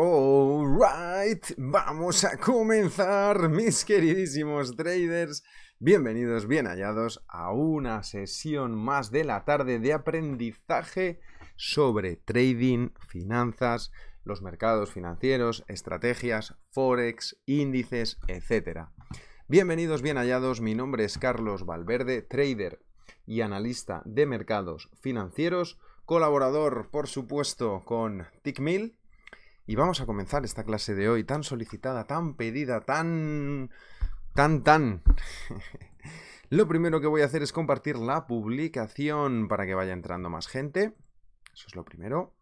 Alright, vamos a comenzar, mis queridísimos traders. Bienvenidos, bien hallados a una sesión más de la tarde de aprendizaje sobre trading, finanzas, los mercados financieros, estrategias, forex, índices, etc. Bienvenidos, bien hallados, mi nombre es Carlos Valverde, trader y analista de mercados financieros, colaborador, por supuesto, con TickMill y vamos a comenzar esta clase de hoy tan solicitada, tan pedida, tan... tan, tan. Lo primero que voy a hacer es compartir la publicación para que vaya entrando más gente. Eso es lo primero.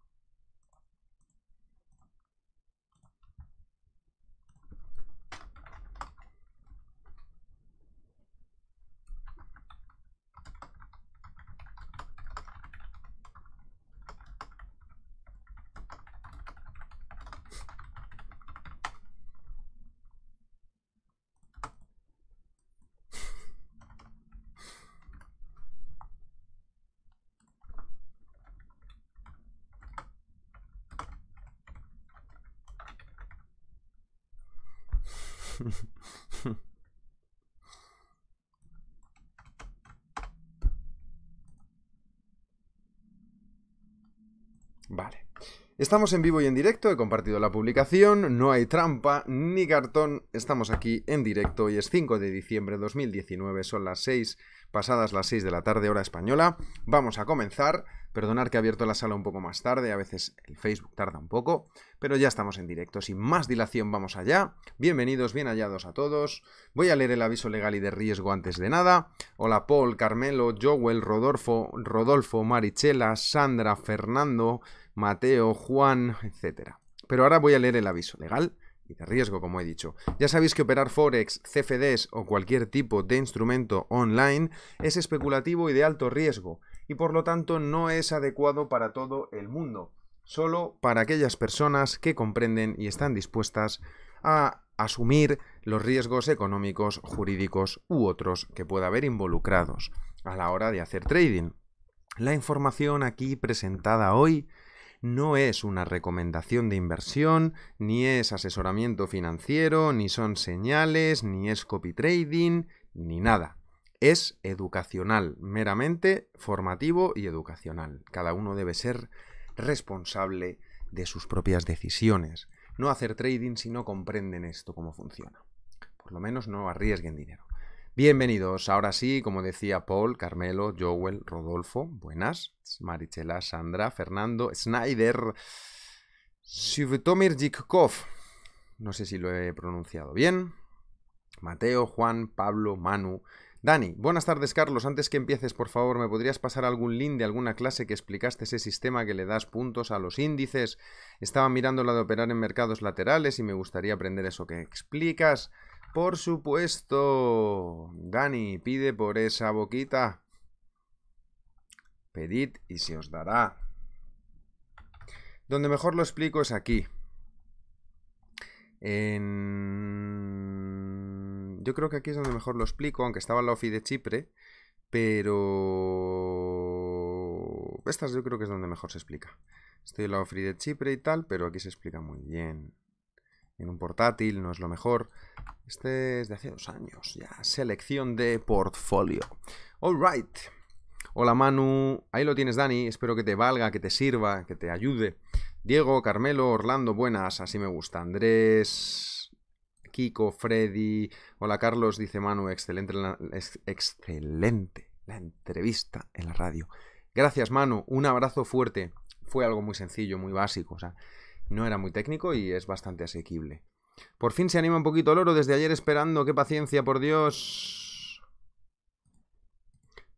Estamos en vivo y en directo, he compartido la publicación, no hay trampa ni cartón, estamos aquí en directo, y es 5 de diciembre de 2019, son las 6, pasadas las 6 de la tarde hora española, vamos a comenzar, Perdonar que he abierto la sala un poco más tarde, a veces el Facebook tarda un poco, pero ya estamos en directo, sin más dilación vamos allá, bienvenidos, bien hallados a todos, voy a leer el aviso legal y de riesgo antes de nada, hola Paul, Carmelo, Joel, Rodolfo, Rodolfo, Marichela, Sandra, Fernando, Mateo, Juan, etc. Pero ahora voy a leer el aviso legal y de riesgo, como he dicho. Ya sabéis que operar forex, CFDs o cualquier tipo de instrumento online es especulativo y de alto riesgo, y por lo tanto no es adecuado para todo el mundo, solo para aquellas personas que comprenden y están dispuestas a asumir los riesgos económicos, jurídicos u otros que pueda haber involucrados a la hora de hacer trading. La información aquí presentada hoy no es una recomendación de inversión, ni es asesoramiento financiero, ni son señales, ni es copy trading, ni nada. Es educacional, meramente formativo y educacional. Cada uno debe ser responsable de sus propias decisiones. No hacer trading si no comprenden esto, cómo funciona. Por lo menos no arriesguen dinero. Bienvenidos. Ahora sí, como decía Paul, Carmelo, Joel, Rodolfo, buenas. Marichela, Sandra, Fernando, Snyder, Svetomir Jikkov. No sé si lo he pronunciado bien. Mateo, Juan, Pablo, Manu. Dani, buenas tardes Carlos. Antes que empieces, por favor, ¿me podrías pasar algún link de alguna clase que explicaste ese sistema que le das puntos a los índices? Estaba mirando la de operar en mercados laterales y me gustaría aprender eso que explicas. Por supuesto, Dani pide por esa boquita. Pedid y se os dará. Donde mejor lo explico es aquí. Yo creo que aquí es donde mejor lo explico, aunque estaba en la OFI de Chipre, pero... Estas yo creo que es donde mejor se explica. Estoy en la OFI de Chipre y tal, pero aquí se explica muy bien en un portátil, no es lo mejor. Este es de hace dos años, ya. Selección de portfolio. right! Hola Manu, ahí lo tienes Dani, espero que te valga, que te sirva, que te ayude. Diego, Carmelo, Orlando, buenas, así me gusta. Andrés, Kiko, Freddy, hola Carlos, dice Manu, excelente la, excelente la entrevista en la radio. Gracias Manu, un abrazo fuerte. Fue algo muy sencillo, muy básico, o sea, no era muy técnico y es bastante asequible. Por fin se anima un poquito el oro desde ayer esperando. ¡Qué paciencia, por Dios!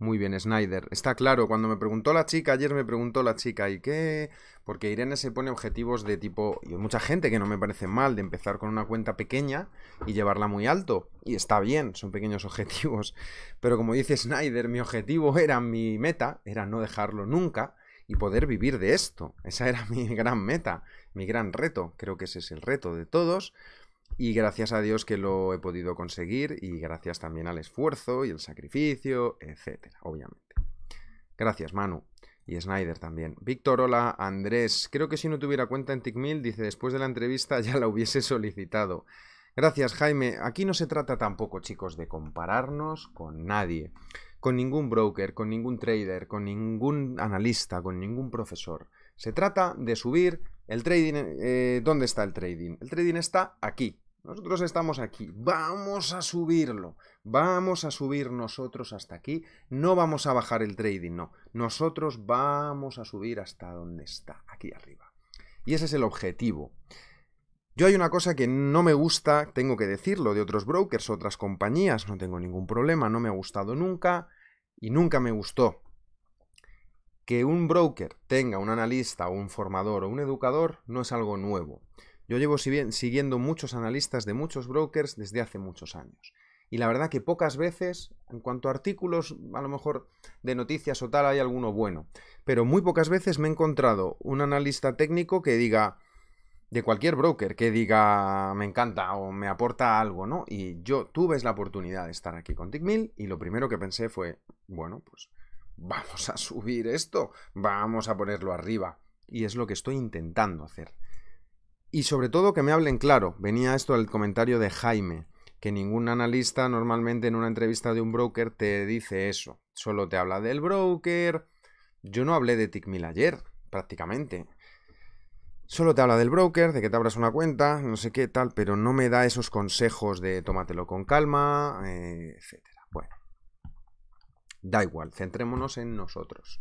Muy bien, Snyder. Está claro, cuando me preguntó la chica, ayer me preguntó la chica, ¿y qué? Porque Irene se pone objetivos de tipo, y hay mucha gente que no me parece mal, de empezar con una cuenta pequeña y llevarla muy alto. Y está bien, son pequeños objetivos. Pero como dice Snyder, mi objetivo era, mi meta, era no dejarlo nunca y poder vivir de esto. Esa era mi gran meta, mi gran reto. Creo que ese es el reto de todos. Y gracias a Dios que lo he podido conseguir y gracias también al esfuerzo y el sacrificio, etcétera, obviamente. Gracias, Manu. Y Snyder también. Víctor, hola. Andrés, creo que si no tuviera cuenta en TickMill, dice, después de la entrevista ya la hubiese solicitado. Gracias, Jaime. Aquí no se trata tampoco, chicos, de compararnos con nadie con ningún broker, con ningún trader, con ningún analista, con ningún profesor. Se trata de subir el trading. Eh, ¿Dónde está el trading? El trading está aquí. Nosotros estamos aquí. Vamos a subirlo. Vamos a subir nosotros hasta aquí. No vamos a bajar el trading, no. Nosotros vamos a subir hasta donde está, aquí arriba. Y ese es el objetivo. Yo hay una cosa que no me gusta, tengo que decirlo, de otros brokers, otras compañías, no tengo ningún problema, no me ha gustado nunca y nunca me gustó. Que un broker tenga un analista o un formador o un educador no es algo nuevo. Yo llevo siguiendo muchos analistas de muchos brokers desde hace muchos años. Y la verdad que pocas veces, en cuanto a artículos, a lo mejor de noticias o tal, hay alguno bueno. Pero muy pocas veces me he encontrado un analista técnico que diga, de cualquier broker que diga me encanta o me aporta algo, ¿no? Y yo tuve la oportunidad de estar aquí con TickMill y lo primero que pensé fue, bueno, pues vamos a subir esto, vamos a ponerlo arriba. Y es lo que estoy intentando hacer. Y sobre todo que me hablen claro. Venía esto del comentario de Jaime, que ningún analista normalmente en una entrevista de un broker te dice eso. Solo te habla del broker. Yo no hablé de TickMill ayer, prácticamente. Solo te habla del broker, de que te abras una cuenta, no sé qué tal, pero no me da esos consejos de tómatelo con calma, eh, etcétera. Bueno, da igual, centrémonos en nosotros.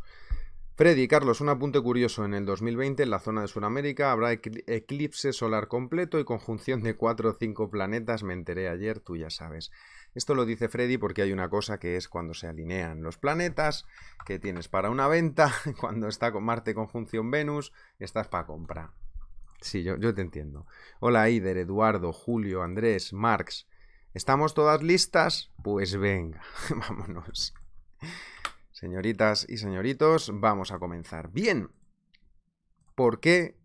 Freddy, Carlos, un apunte curioso. En el 2020, en la zona de Sudamérica, habrá eclipse solar completo y conjunción de 4 o 5 planetas. Me enteré ayer, tú ya sabes. Esto lo dice Freddy porque hay una cosa que es cuando se alinean los planetas, que tienes para una venta, cuando está con Marte conjunción Venus, estás para comprar. Sí, yo, yo te entiendo. Hola Ider, Eduardo, Julio, Andrés, Marx. ¿Estamos todas listas? Pues venga, vámonos. Señoritas y señoritos, vamos a comenzar. Bien, ¿por qué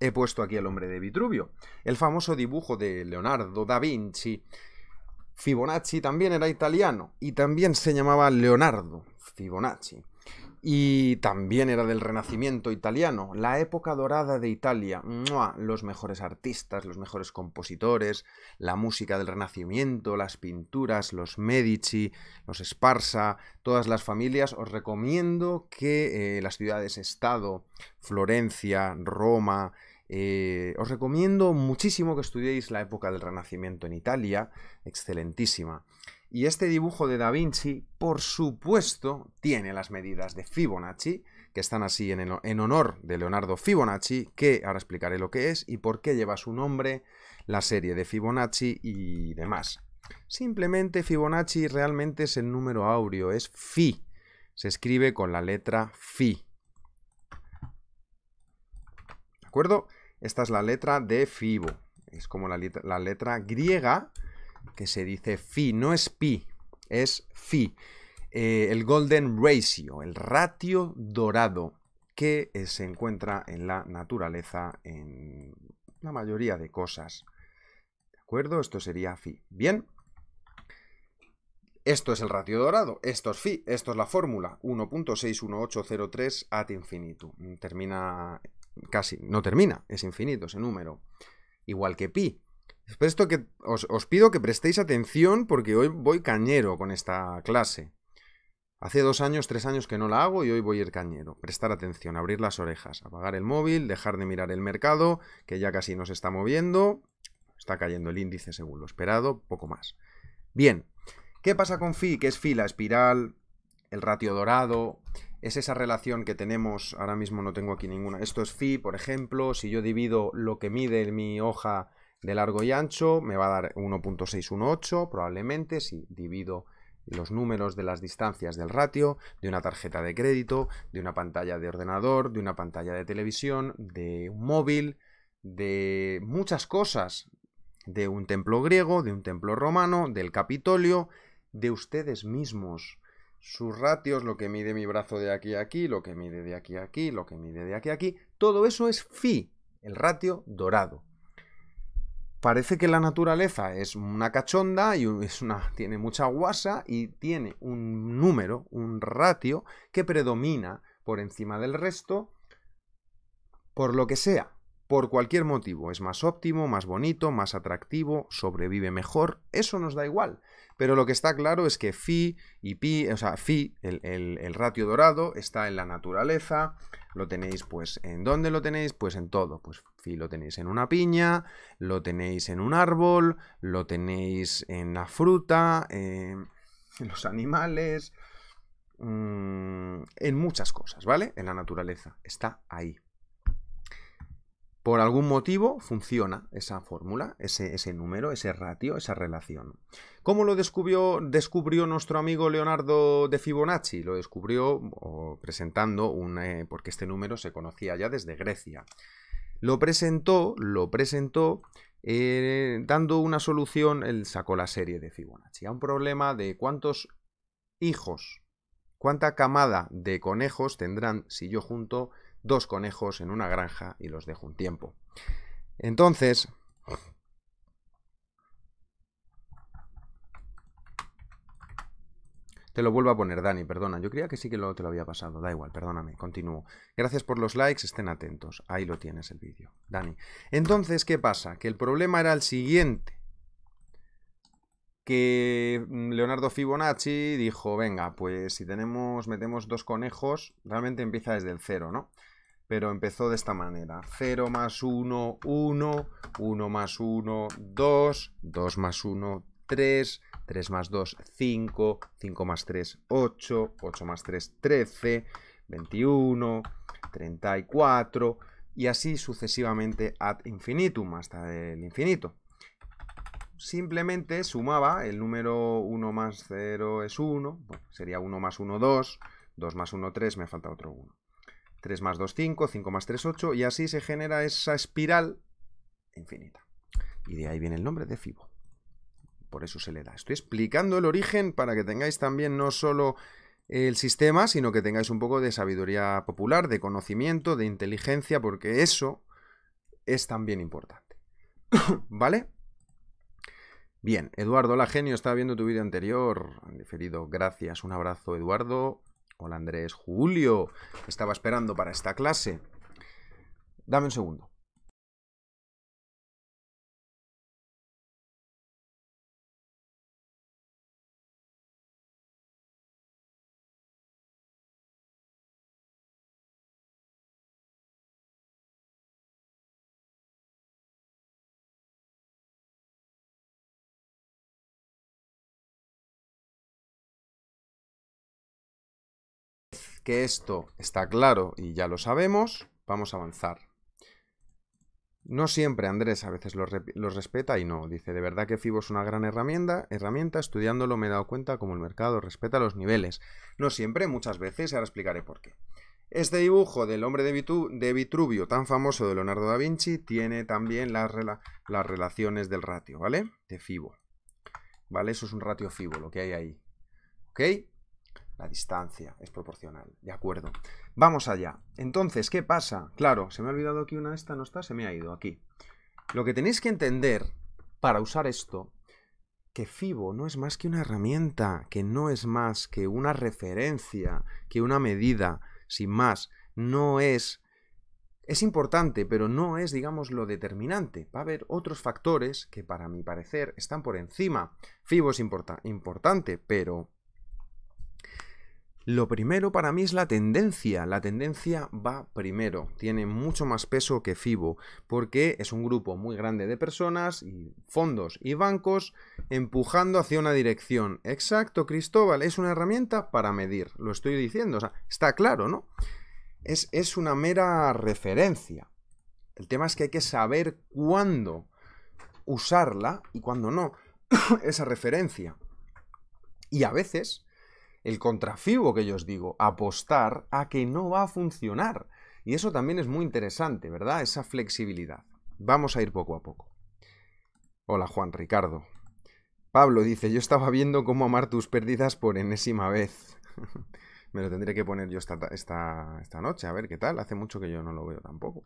he puesto aquí el hombre de Vitruvio? El famoso dibujo de Leonardo da Vinci Fibonacci también era italiano y también se llamaba Leonardo Fibonacci. Y también era del Renacimiento italiano, la época dorada de Italia. Los mejores artistas, los mejores compositores, la música del Renacimiento, las pinturas, los Medici, los Sparsa, todas las familias. Os recomiendo que eh, las ciudades-estado, Florencia, Roma, eh, os recomiendo muchísimo que estudiéis la época del Renacimiento en Italia, excelentísima. Y este dibujo de Da Vinci, por supuesto, tiene las medidas de Fibonacci, que están así en, honor de Leonardo Fibonacci, que ahora explicaré lo que es y por qué lleva su nombre, la serie de Fibonacci y demás. Simplemente Fibonacci realmente es el número áureo, es Fi. Se escribe con la letra Fi. ¿De acuerdo? Esta es la letra de Fibo. Es como la letra, griega que se dice Fi. No es Pi, es Fi. Eh, el Golden Ratio, el ratio dorado que eh, se encuentra en la naturaleza en la mayoría de cosas. ¿De acuerdo? Esto sería Fi. Bien. Esto es el ratio dorado, esto es phi, esto es la fórmula 1.61803 at infinito. Termina casi no termina, es infinito ese número, igual que pi. Esto que os, pido que prestéis atención porque hoy voy cañero con esta clase. Hace dos años, tres años que no la hago y hoy voy a ir cañero. Prestar atención, abrir las orejas, apagar el móvil, dejar de mirar el mercado, que ya casi se está moviendo. Está cayendo el índice según lo esperado, poco más. Bien, ¿qué pasa con phi? Que es fila, espiral, el ratio dorado, es esa relación que tenemos, ahora mismo no tengo aquí ninguna, esto es phi, por ejemplo, si yo divido lo que mide mi hoja de largo y ancho, me va a dar 1.618 probablemente, si divido los números de las distancias del ratio, de una tarjeta de crédito, de una pantalla de ordenador, de una pantalla de televisión, de un móvil, de muchas cosas, de un templo griego, de un templo romano, del Capitolio, de ustedes mismos, sus ratios, lo que mide mi brazo de aquí a aquí, lo que mide de aquí a aquí, lo que mide de aquí a aquí, todo eso es phi, el ratio dorado. Parece que la naturaleza es una cachonda y tiene mucha guasa y tiene un número, un ratio, que predomina por encima del resto, por lo que sea, por cualquier motivo. Es más óptimo, más bonito, más atractivo, sobrevive mejor, eso nos da igual. Pero lo que está claro es que phi y pi, o sea, phi, el, ratio dorado, está en la naturaleza. Lo tenéis, pues, ¿en dónde lo tenéis? Pues en todo. Pues phi lo tenéis en una piña, lo tenéis en un árbol, lo tenéis en la fruta, em, en los animales, mm, en muchas cosas, ¿vale? En la naturaleza. Está ahí. Por algún motivo funciona esa fórmula, ese, número, ese ratio, esa relación. ¿Cómo lo descubrió, descubrió nuestro amigo Leonardo de Fibonacci? Lo descubrió presentando un... Eh, porque este número se conocía ya desde Grecia. Lo presentó, lo presentó eh, dando una solución, él sacó la serie de Fibonacci, a un problema de cuántos hijos, cuánta camada de conejos tendrán si yo junto dos conejos en una granja y los dejo un tiempo. Entonces, Te lo vuelvo a poner, Dani, perdona. Yo creía que sí que lo, te lo había pasado. Da igual, perdóname. Continúo. Gracias por los likes, estén atentos. Ahí lo tienes el vídeo, Dani. Entonces, ¿qué pasa? Que el problema era el siguiente. Que mm, Leonardo Fibonacci dijo, venga, pues si tenemos, metemos dos conejos, realmente empieza desde el cero, ¿no? pero empezó de esta manera. 0 más 1, 1, 1 más 1, 2, 2 más 1, 3, 3 más 2, 5, 5 más 3, 8, 8 más 3, 13, 21, 34 y así sucesivamente ad infinitum hasta el infinito. Simplemente sumaba el número 1 más 0 es 1, sería 1 más 1, 2, 2 más 1, 3, me falta otro 1. 3 más 2, 5, 5 más 3, 8, y así se genera esa espiral infinita. Y de ahí viene el nombre de Fibo. Por eso se le da. Estoy explicando el origen para que tengáis también no solo el sistema, sino que tengáis un poco de sabiduría popular, de conocimiento, de inteligencia, porque eso es también importante. ¿Vale? Bien, Eduardo, la genio, estaba viendo tu vídeo anterior, han diferido, gracias, un abrazo Eduardo, Hola Andrés, Julio, estaba esperando para esta clase. Dame un segundo. que esto está claro y ya lo sabemos, vamos a avanzar. No siempre Andrés a veces los, respeta y no. Dice, de verdad que FIBO es una gran herramienta, herramienta, estudiándolo me he dado cuenta como el mercado respeta los niveles. No siempre, muchas veces, y ahora explicaré por qué. Este dibujo del hombre de, Vitruvio, tan famoso de Leonardo da Vinci, tiene también las, las relaciones del ratio, ¿vale? De FIBO. ¿Vale? Eso es un ratio FIBO, lo que hay ahí. ¿Ok? La distancia es proporcional. De acuerdo. Vamos allá. Entonces, ¿qué pasa? Claro, se me ha olvidado aquí una de esta, no está, se me ha ido aquí. Lo que tenéis que entender para usar esto, que FIBO no es más que una herramienta, que no es más que una referencia, que una medida, sin más. No es es importante, pero no es, digamos, lo determinante. Va a haber otros factores que, para mi parecer, están por encima. FIBO es importante, pero lo primero para mí es la tendencia. La tendencia va primero. Tiene mucho más peso que FIBO porque es un grupo muy grande de personas, y fondos y bancos empujando hacia una dirección. Exacto, Cristóbal. Es una herramienta para medir. Lo estoy diciendo. está claro, ¿no? Es, es una mera referencia. El tema es que hay que saber cuándo usarla y cuándo no. esa referencia. Y a veces el contrafibo que yo os digo, apostar a que no va a funcionar. Y eso también es muy interesante, ¿verdad? Esa flexibilidad. Vamos a ir poco a poco. Hola Juan Ricardo. Pablo dice, yo estaba viendo cómo amar tus pérdidas por enésima vez. Me lo tendré que poner yo esta, noche, a ver qué tal. Hace mucho que yo no lo veo tampoco.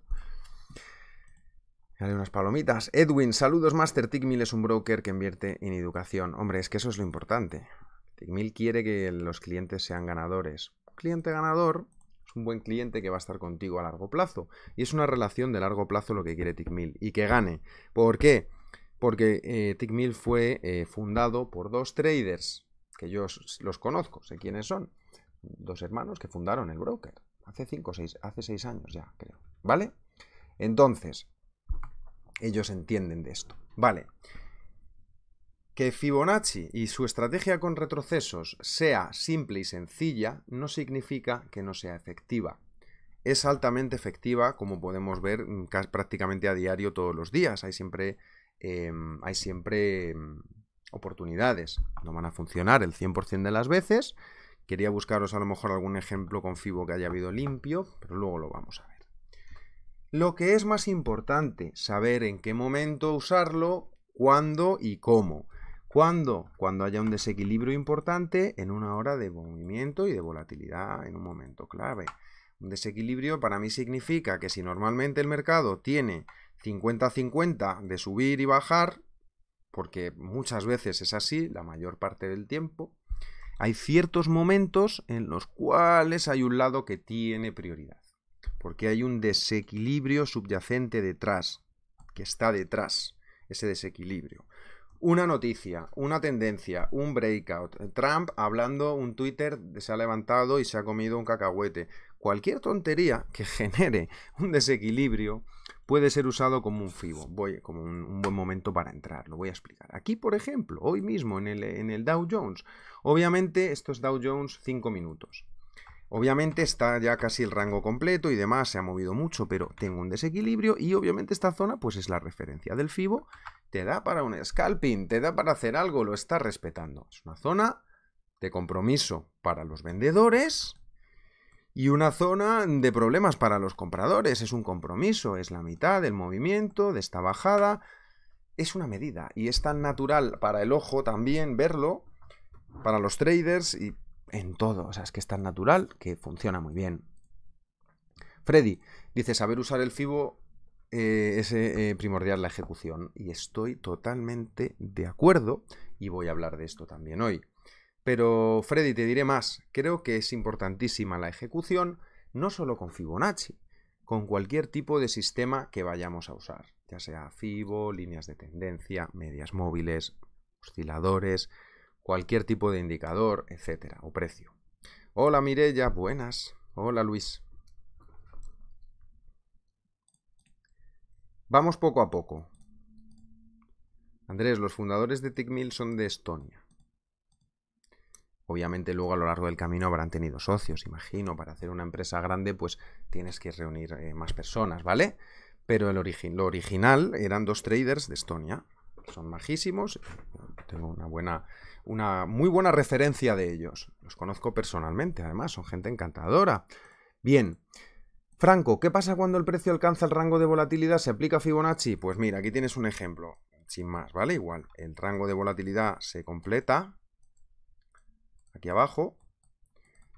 Dale unas palomitas. Edwin, saludos Master Tigmil es un broker que invierte en educación. Hombre, es que eso es lo importante. Tickmill quiere que los clientes sean ganadores. Un cliente ganador es un buen cliente que va a estar contigo a largo plazo. Y es una relación de largo plazo lo que quiere Tickmill. Y que gane. ¿Por qué? Porque eh, fue eh, fundado por dos traders, que yo los conozco, sé quiénes son. Dos hermanos que fundaron el broker. Hace cinco o seis, hace seis años ya, creo. ¿Vale? Entonces, ellos entienden de esto. Vale. Que Fibonacci y su estrategia con retrocesos sea simple y sencilla no significa que no sea efectiva. Es altamente efectiva, como podemos ver mm, prácticamente a diario todos los días. Hay siempre, em, hay siempre em, oportunidades. No van a funcionar el 100% de las veces. Quería buscaros a lo mejor algún ejemplo con Fibo que haya habido limpio, pero luego lo vamos a ver. Lo que es más importante, saber en qué momento usarlo, cuándo y cómo. ¿Cuándo? Cuando haya un desequilibrio importante en una hora de movimiento y de volatilidad en un momento clave. Un desequilibrio para mí significa que si normalmente el mercado tiene 50-50 de subir y bajar, porque muchas veces es así, la mayor parte del tiempo, hay ciertos momentos en los cuales hay un lado que tiene prioridad, porque hay un desequilibrio subyacente detrás, que está detrás ese desequilibrio una noticia, una tendencia, un breakout. Trump hablando, un Twitter se ha levantado y se ha comido un cacahuete. Cualquier tontería que genere un desequilibrio puede ser usado como un FIBO. Voy como un, buen momento para entrar, lo voy a explicar. Aquí, por ejemplo, hoy mismo en el, en el Dow Jones, obviamente esto es Dow Jones 5 minutos. Obviamente está ya casi el rango completo y demás, se ha movido mucho, pero tengo un desequilibrio y obviamente esta zona pues es la referencia del FIBO te da para un scalping, te da para hacer algo, lo está respetando. Es una zona de compromiso para los vendedores y una zona de problemas para los compradores. Es un compromiso, es la mitad del movimiento, de esta bajada. Es una medida y es tan natural para el ojo también verlo, para los traders y en todo. O sea, es que es tan natural que funciona muy bien. Freddy dice, saber usar el FIBO eh, es eh, primordial la ejecución y estoy totalmente de acuerdo y voy a hablar de esto también hoy. Pero Freddy, te diré más, creo que es importantísima la ejecución no solo con Fibonacci, con cualquier tipo de sistema que vayamos a usar, ya sea FIBO, líneas de tendencia, medias móviles, osciladores, cualquier tipo de indicador, etcétera, o precio. Hola Mirella, buenas. Hola Luis. Vamos poco a poco. Andrés, los fundadores de Tickmill son de Estonia. Obviamente luego a lo largo del camino habrán tenido socios, imagino, para hacer una empresa grande pues tienes que reunir eh, más personas, ¿vale? Pero el lo original eran dos traders de Estonia. Son majísimos, tengo una buena, una muy buena referencia de ellos. Los conozco personalmente, además, son gente encantadora. Bien, Franco, ¿qué pasa cuando el precio alcanza el rango de volatilidad? ¿Se aplica Fibonacci? Pues mira, aquí tienes un ejemplo, sin más, ¿vale? Igual, el rango de volatilidad se completa, aquí abajo,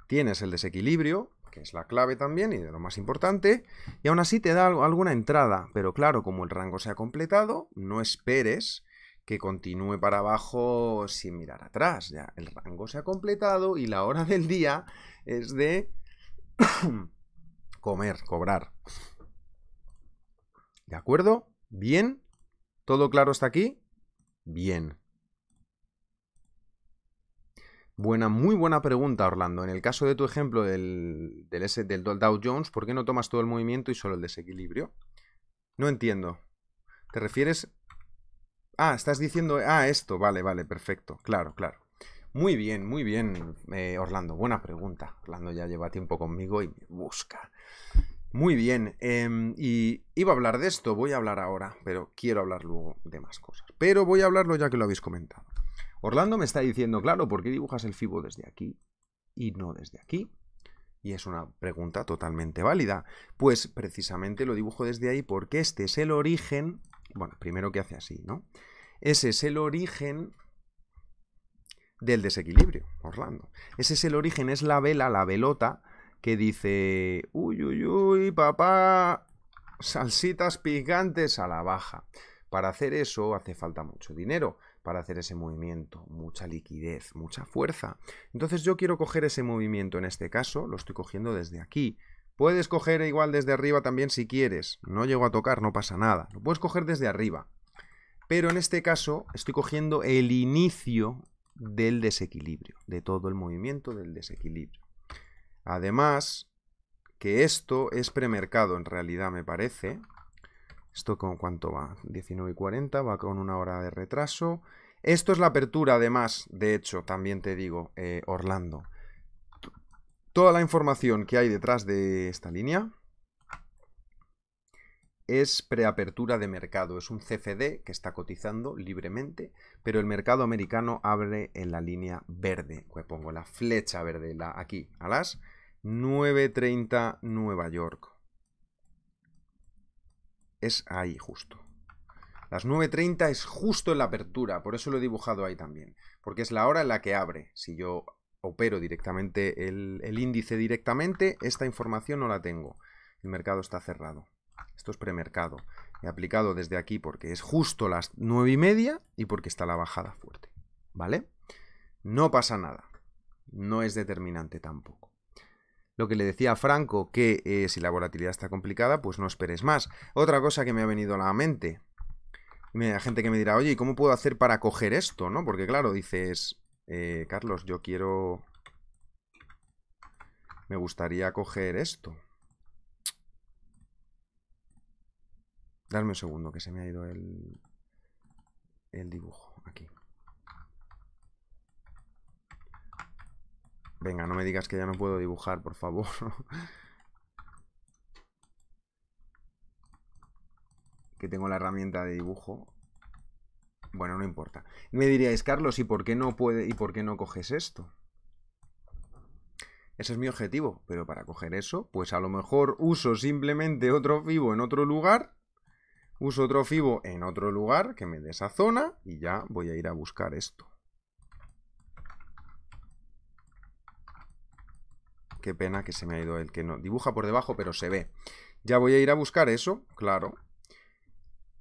tienes el desequilibrio, que es la clave también y de lo más importante, y aún así te da alguna entrada, pero claro, como el rango se ha completado, no esperes que continúe para abajo sin mirar atrás, ya el rango se ha completado y la hora del día es de comer, cobrar. ¿De acuerdo? Bien. ¿Todo claro hasta aquí? Bien. Buena, muy buena pregunta, Orlando. En el caso de tu ejemplo del, del, del Dow Jones, ¿por qué no tomas todo el movimiento y solo el desequilibrio? No entiendo. ¿Te refieres? Ah, estás diciendo... Ah, esto. Vale, vale, perfecto. Claro, claro. Muy bien, muy bien, eh, Orlando. Buena pregunta. Orlando ya lleva tiempo conmigo y me busca. Muy bien, em, y iba a hablar de esto, voy a hablar ahora, pero quiero hablar luego de más cosas. Pero voy a hablarlo ya que lo habéis comentado. Orlando me está diciendo, claro, ¿por qué dibujas el FIBO desde aquí y no desde aquí? Y es una pregunta totalmente válida. Pues precisamente lo dibujo desde ahí porque este es el origen, bueno, primero que hace así, ¿no? Ese es el origen del desequilibrio, Orlando. Ese es el origen, es la vela, la velota que dice, uy, uy, uy, papá, salsitas picantes a la baja. Para hacer eso hace falta mucho dinero, para hacer ese movimiento, mucha liquidez, mucha fuerza. Entonces yo quiero coger ese movimiento, en este caso lo estoy cogiendo desde aquí. Puedes coger igual desde arriba también si quieres, no llego a tocar, no pasa nada. Lo puedes coger desde arriba, pero en este caso estoy cogiendo el inicio del desequilibrio, de todo el movimiento del desequilibrio. Además, que esto es premercado en realidad, me parece. ¿Esto con cuánto va? 19 y 40, va con una hora de retraso. Esto es la apertura, además, de hecho, también te digo, eh, Orlando. Toda la información que hay detrás de esta línea es preapertura de mercado. Es un CFD que está cotizando libremente, pero el mercado americano abre en la línea verde. pongo la flecha verde la, aquí, a las 9.30 Nueva York. Es ahí justo. Las 9.30 es justo en la apertura, por eso lo he dibujado ahí también, porque es la hora en la que abre. Si yo opero directamente el, índice directamente, esta información no la tengo. El mercado está cerrado. Esto es premercado. He aplicado desde aquí porque es justo las 9 y media y porque está la bajada fuerte. ¿Vale? No pasa nada. No es determinante tampoco lo que le decía a Franco, que eh, si la volatilidad está complicada, pues no esperes más. Otra cosa que me ha venido a la mente, hay gente que me dirá, oye, ¿y cómo puedo hacer para coger esto? ¿No? Porque claro, dices, eh, Carlos, yo quiero... Me gustaría coger esto. Darme un segundo, que se me ha ido el, el dibujo aquí. Venga, no me digas que ya no puedo dibujar, por favor. que tengo la herramienta de dibujo. Bueno, no importa. Me diríais, Carlos, ¿y por qué no puede y por qué no coges esto? Ese es mi objetivo, pero para coger eso, pues a lo mejor uso simplemente otro fibo en otro lugar, uso otro fibo en otro lugar que me dé esa zona y ya voy a ir a buscar esto. Qué pena que se me ha ido el que no. Dibuja por debajo, pero se ve. Ya voy a ir a buscar eso, claro.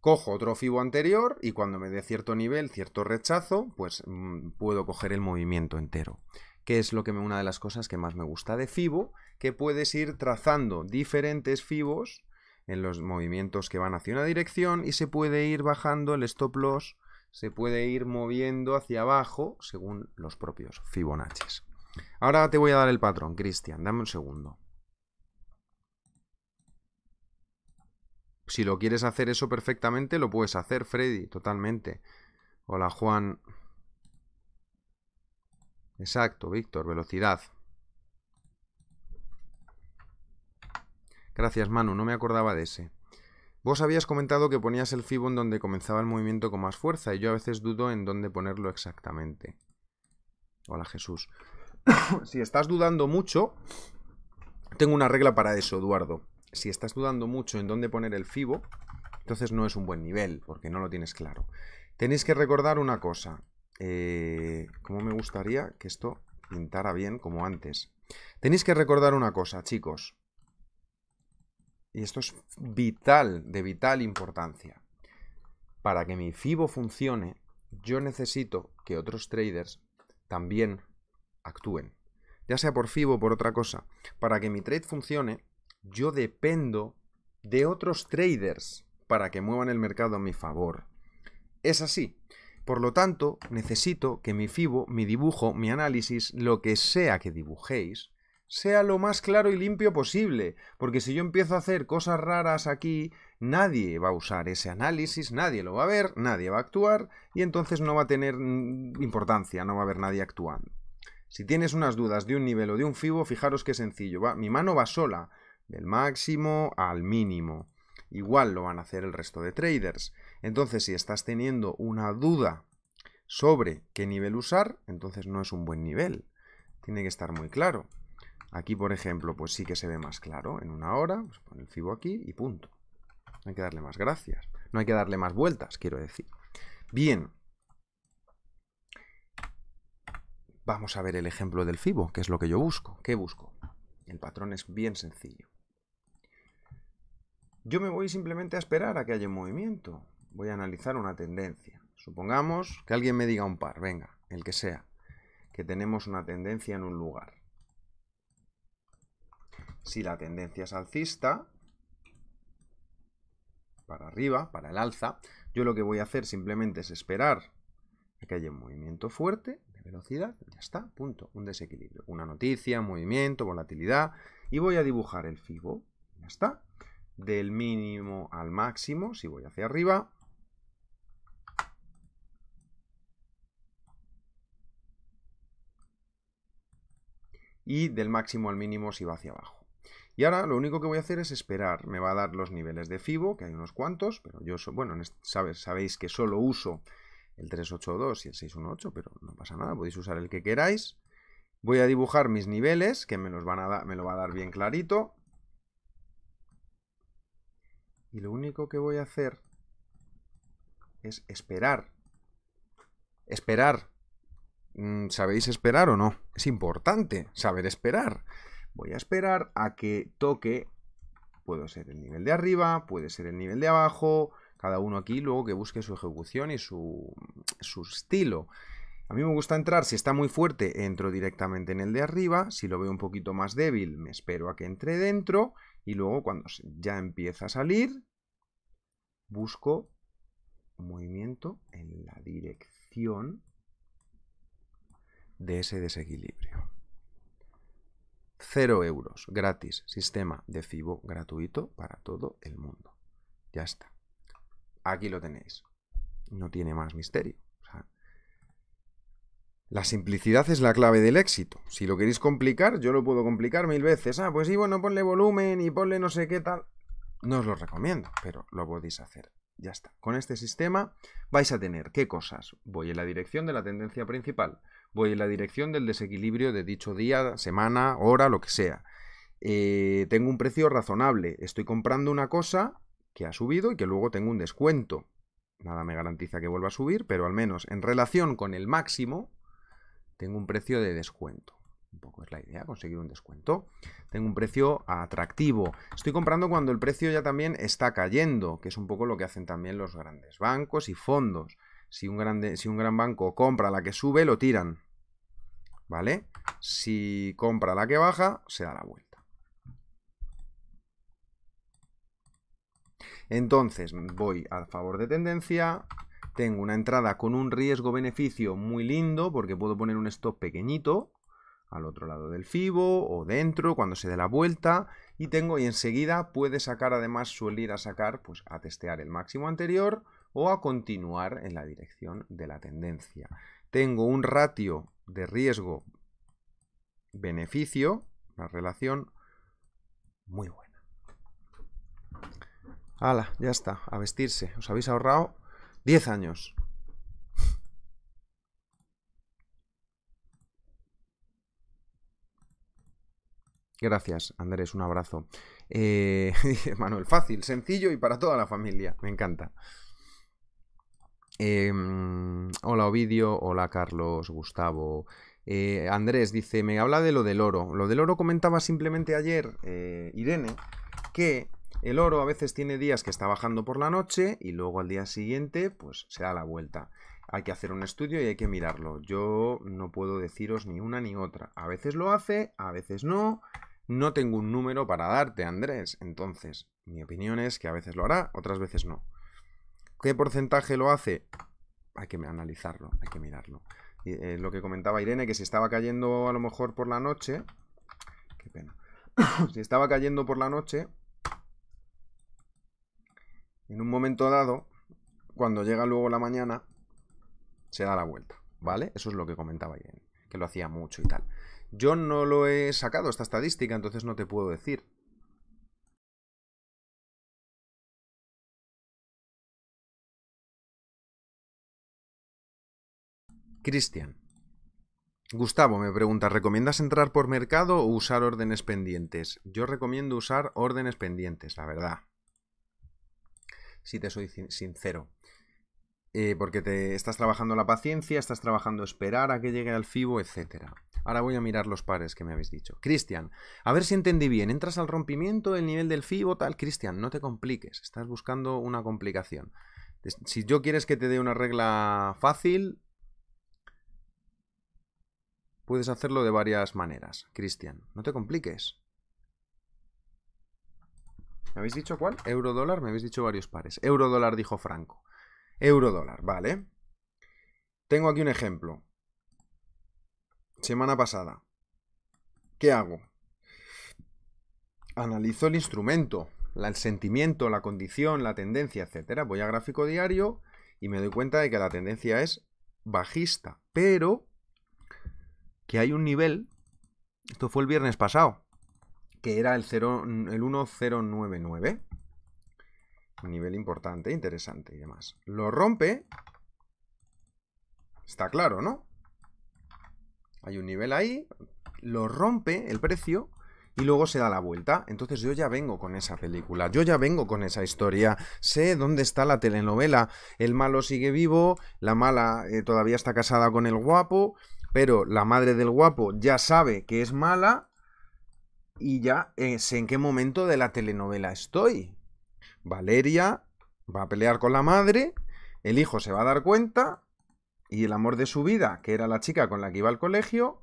Cojo otro fibo anterior y cuando me dé cierto nivel, cierto rechazo, pues mm, puedo coger el movimiento entero. Que es lo que me, una de las cosas que más me gusta de fibo, que puedes ir trazando diferentes fibos en los movimientos que van hacia una dirección y se puede ir bajando el stop loss, se puede ir moviendo hacia abajo según los propios Fibonacci. Ahora te voy a dar el patrón, Cristian. Dame un segundo. Si lo quieres hacer eso perfectamente, lo puedes hacer, Freddy, totalmente. Hola, Juan. Exacto, Víctor, velocidad. Gracias, Manu, no me acordaba de ese. Vos habías comentado que ponías el fibon donde comenzaba el movimiento con más fuerza y yo a veces dudo en dónde ponerlo exactamente. Hola, Jesús. si estás dudando mucho, tengo una regla para eso, Eduardo. Si estás dudando mucho en dónde poner el FIBO, entonces no es un buen nivel, porque no lo tienes claro. Tenéis que recordar una cosa. Eh, ¿Cómo como me gustaría que esto pintara bien como antes. Tenéis que recordar una cosa, chicos. Y esto es vital, de vital importancia. Para que mi FIBO funcione, yo necesito que otros traders también actúen, ya sea por FIBO o por otra cosa. Para que mi trade funcione, yo dependo de otros traders para que muevan el mercado a mi favor. Es así. Por lo tanto, necesito que mi FIBO, mi dibujo, mi análisis, lo que sea que dibujéis, sea lo más claro y limpio posible, porque si yo empiezo a hacer cosas raras aquí, nadie va a usar ese análisis, nadie lo va a ver, nadie va a actuar y entonces no va a tener mm, importancia, no va a haber nadie actuando. Si tienes unas dudas de un nivel o de un fibo, fijaros qué sencillo. Va, mi mano va sola, del máximo al mínimo. Igual lo van a hacer el resto de traders. Entonces, si estás teniendo una duda sobre qué nivel usar, entonces no es un buen nivel. Tiene que estar muy claro. Aquí, por ejemplo, pues sí que se ve más claro. En una hora, pues pon el fibo aquí y punto. No hay que darle más gracias. No hay que darle más vueltas, quiero decir. Bien, Vamos a ver el ejemplo del FIBO, que es lo que yo busco. ¿Qué busco? El patrón es bien sencillo. Yo me voy simplemente a esperar a que haya un movimiento. Voy a analizar una tendencia. Supongamos que alguien me diga un par, venga, el que sea, que tenemos una tendencia en un lugar. Si la tendencia es alcista, para arriba, para el alza, yo lo que voy a hacer simplemente es esperar a que haya un movimiento fuerte velocidad, ya está, punto, un desequilibrio. Una noticia, movimiento, volatilidad, y voy a dibujar el FIBO, ya está, del mínimo al máximo, si voy hacia arriba, y del máximo al mínimo si va hacia abajo. Y ahora lo único que voy a hacer es esperar. Me va a dar los niveles de FIBO, que hay unos cuantos, pero yo, soy bueno, sabes, sabéis que solo uso el 382 y el 618, pero no pasa nada, podéis usar el que queráis. Voy a dibujar mis niveles, que me, a me lo va a dar bien clarito. Y lo único que voy a hacer es esperar. Esperar. Mm, ¿Sabéis esperar o no? Es importante saber esperar. Voy a esperar a que toque. Puedo ser el nivel de arriba, puede ser el nivel de abajo, cada uno aquí, luego que busque su ejecución y su, estilo. A mí me gusta entrar, si está muy fuerte, entro directamente en el de arriba, si lo veo un poquito más débil, me espero a que entre dentro, y luego cuando ya empieza a salir, busco movimiento en la dirección de ese desequilibrio. Cero euros, gratis, sistema de FIBO gratuito para todo el mundo. Ya está. Aquí lo tenéis. No tiene más misterio. la simplicidad es la clave del éxito. Si lo queréis complicar, yo lo puedo complicar mil veces. Ah, pues sí, bueno, ponle volumen y ponle no sé qué tal. No os lo recomiendo, pero lo podéis hacer. Ya está. Con este sistema vais a tener qué cosas. Voy en la dirección de la tendencia principal. Voy en la dirección del desequilibrio de dicho día, semana, hora, lo que sea. Eh, tengo un precio razonable. Estoy comprando una cosa que ha subido y que luego tengo un descuento. Nada me garantiza que vuelva a subir, pero al menos en relación con el máximo, tengo un precio de descuento. Un poco es la idea, conseguir un descuento. Tengo un precio atractivo. Estoy comprando cuando el precio ya también está cayendo, que es un poco lo que hacen también los grandes bancos y fondos. Si un, si un gran banco compra la que sube, lo tiran. ¿Vale? Si compra la que baja, se da la vuelta. Entonces voy a favor de tendencia, tengo una entrada con un riesgo-beneficio muy lindo porque puedo poner un stop pequeñito al otro lado del FIBO o dentro cuando se dé la vuelta y tengo y enseguida puede sacar además suele ir a sacar pues a testear el máximo anterior o a continuar en la dirección de la tendencia. Tengo un ratio de riesgo beneficio, una relación muy buena. Hala, ya está, a vestirse. Os habéis ahorrado 10 años. Gracias, Andrés, un abrazo. Eh, Manuel, fácil, sencillo y para toda la familia. Me encanta. Em, hola Ovidio, hola Carlos, Gustavo. Eh, Andrés dice, me habla de lo del oro. Lo del oro comentaba simplemente ayer eh, Irene que el oro a veces tiene días que está bajando por la noche y luego al día siguiente pues se da la vuelta. Hay que hacer un estudio y hay que mirarlo. Yo no puedo deciros ni una ni otra. A veces lo hace, a veces no. No tengo un número para darte, Andrés. Entonces, mi opinión es que a veces lo hará, otras veces no. ¿Qué porcentaje lo hace? Hay que analizarlo, hay que mirarlo. Eh, lo que comentaba Irene, que si estaba cayendo a lo mejor por la noche... Qué pena. si estaba cayendo por la noche, en un momento dado, cuando llega luego la mañana, se da la vuelta, ¿vale? Eso es lo que comentaba bien, que lo hacía mucho y tal. Yo no lo he sacado esta estadística, entonces no te puedo decir. Cristian. Gustavo me pregunta, ¿recomiendas entrar por mercado o usar órdenes pendientes? Yo recomiendo usar órdenes pendientes, la verdad si te soy sincero. Eh, porque te estás trabajando la paciencia, estás trabajando esperar a que llegue al FIBO, etc. Ahora voy a mirar los pares que me habéis dicho. Cristian, a ver si entendí bien. Entras al rompimiento, del nivel del FIBO, tal. Cristian, no te compliques. Estás buscando una complicación. Si yo quieres que te dé una regla fácil, puedes hacerlo de varias maneras. Cristian, no te compliques. ¿Me habéis dicho cuál? Eurodólar. me habéis dicho varios pares. Eurodólar, dijo Franco. Eurodólar, vale. Tengo aquí un ejemplo. Semana pasada. ¿Qué hago? Analizo el instrumento, el sentimiento, la condición, la tendencia, etcétera. Voy a gráfico diario y me doy cuenta de que la tendencia es bajista, pero que hay un nivel, esto fue el viernes pasado, que era el, el 1099. Un nivel importante, interesante y demás. Lo rompe. Está claro, ¿no? Hay un nivel ahí, lo rompe el precio y luego se da la vuelta. Entonces yo ya vengo con esa película, yo ya vengo con esa historia, sé dónde está la telenovela. El malo sigue vivo, la mala eh, todavía está casada con el guapo, pero la madre del guapo ya sabe que es mala y ya eh, sé en qué momento de la telenovela estoy. Valeria va a pelear con la madre, el hijo se va a dar cuenta y el amor de su vida, que era la chica con la que iba al colegio,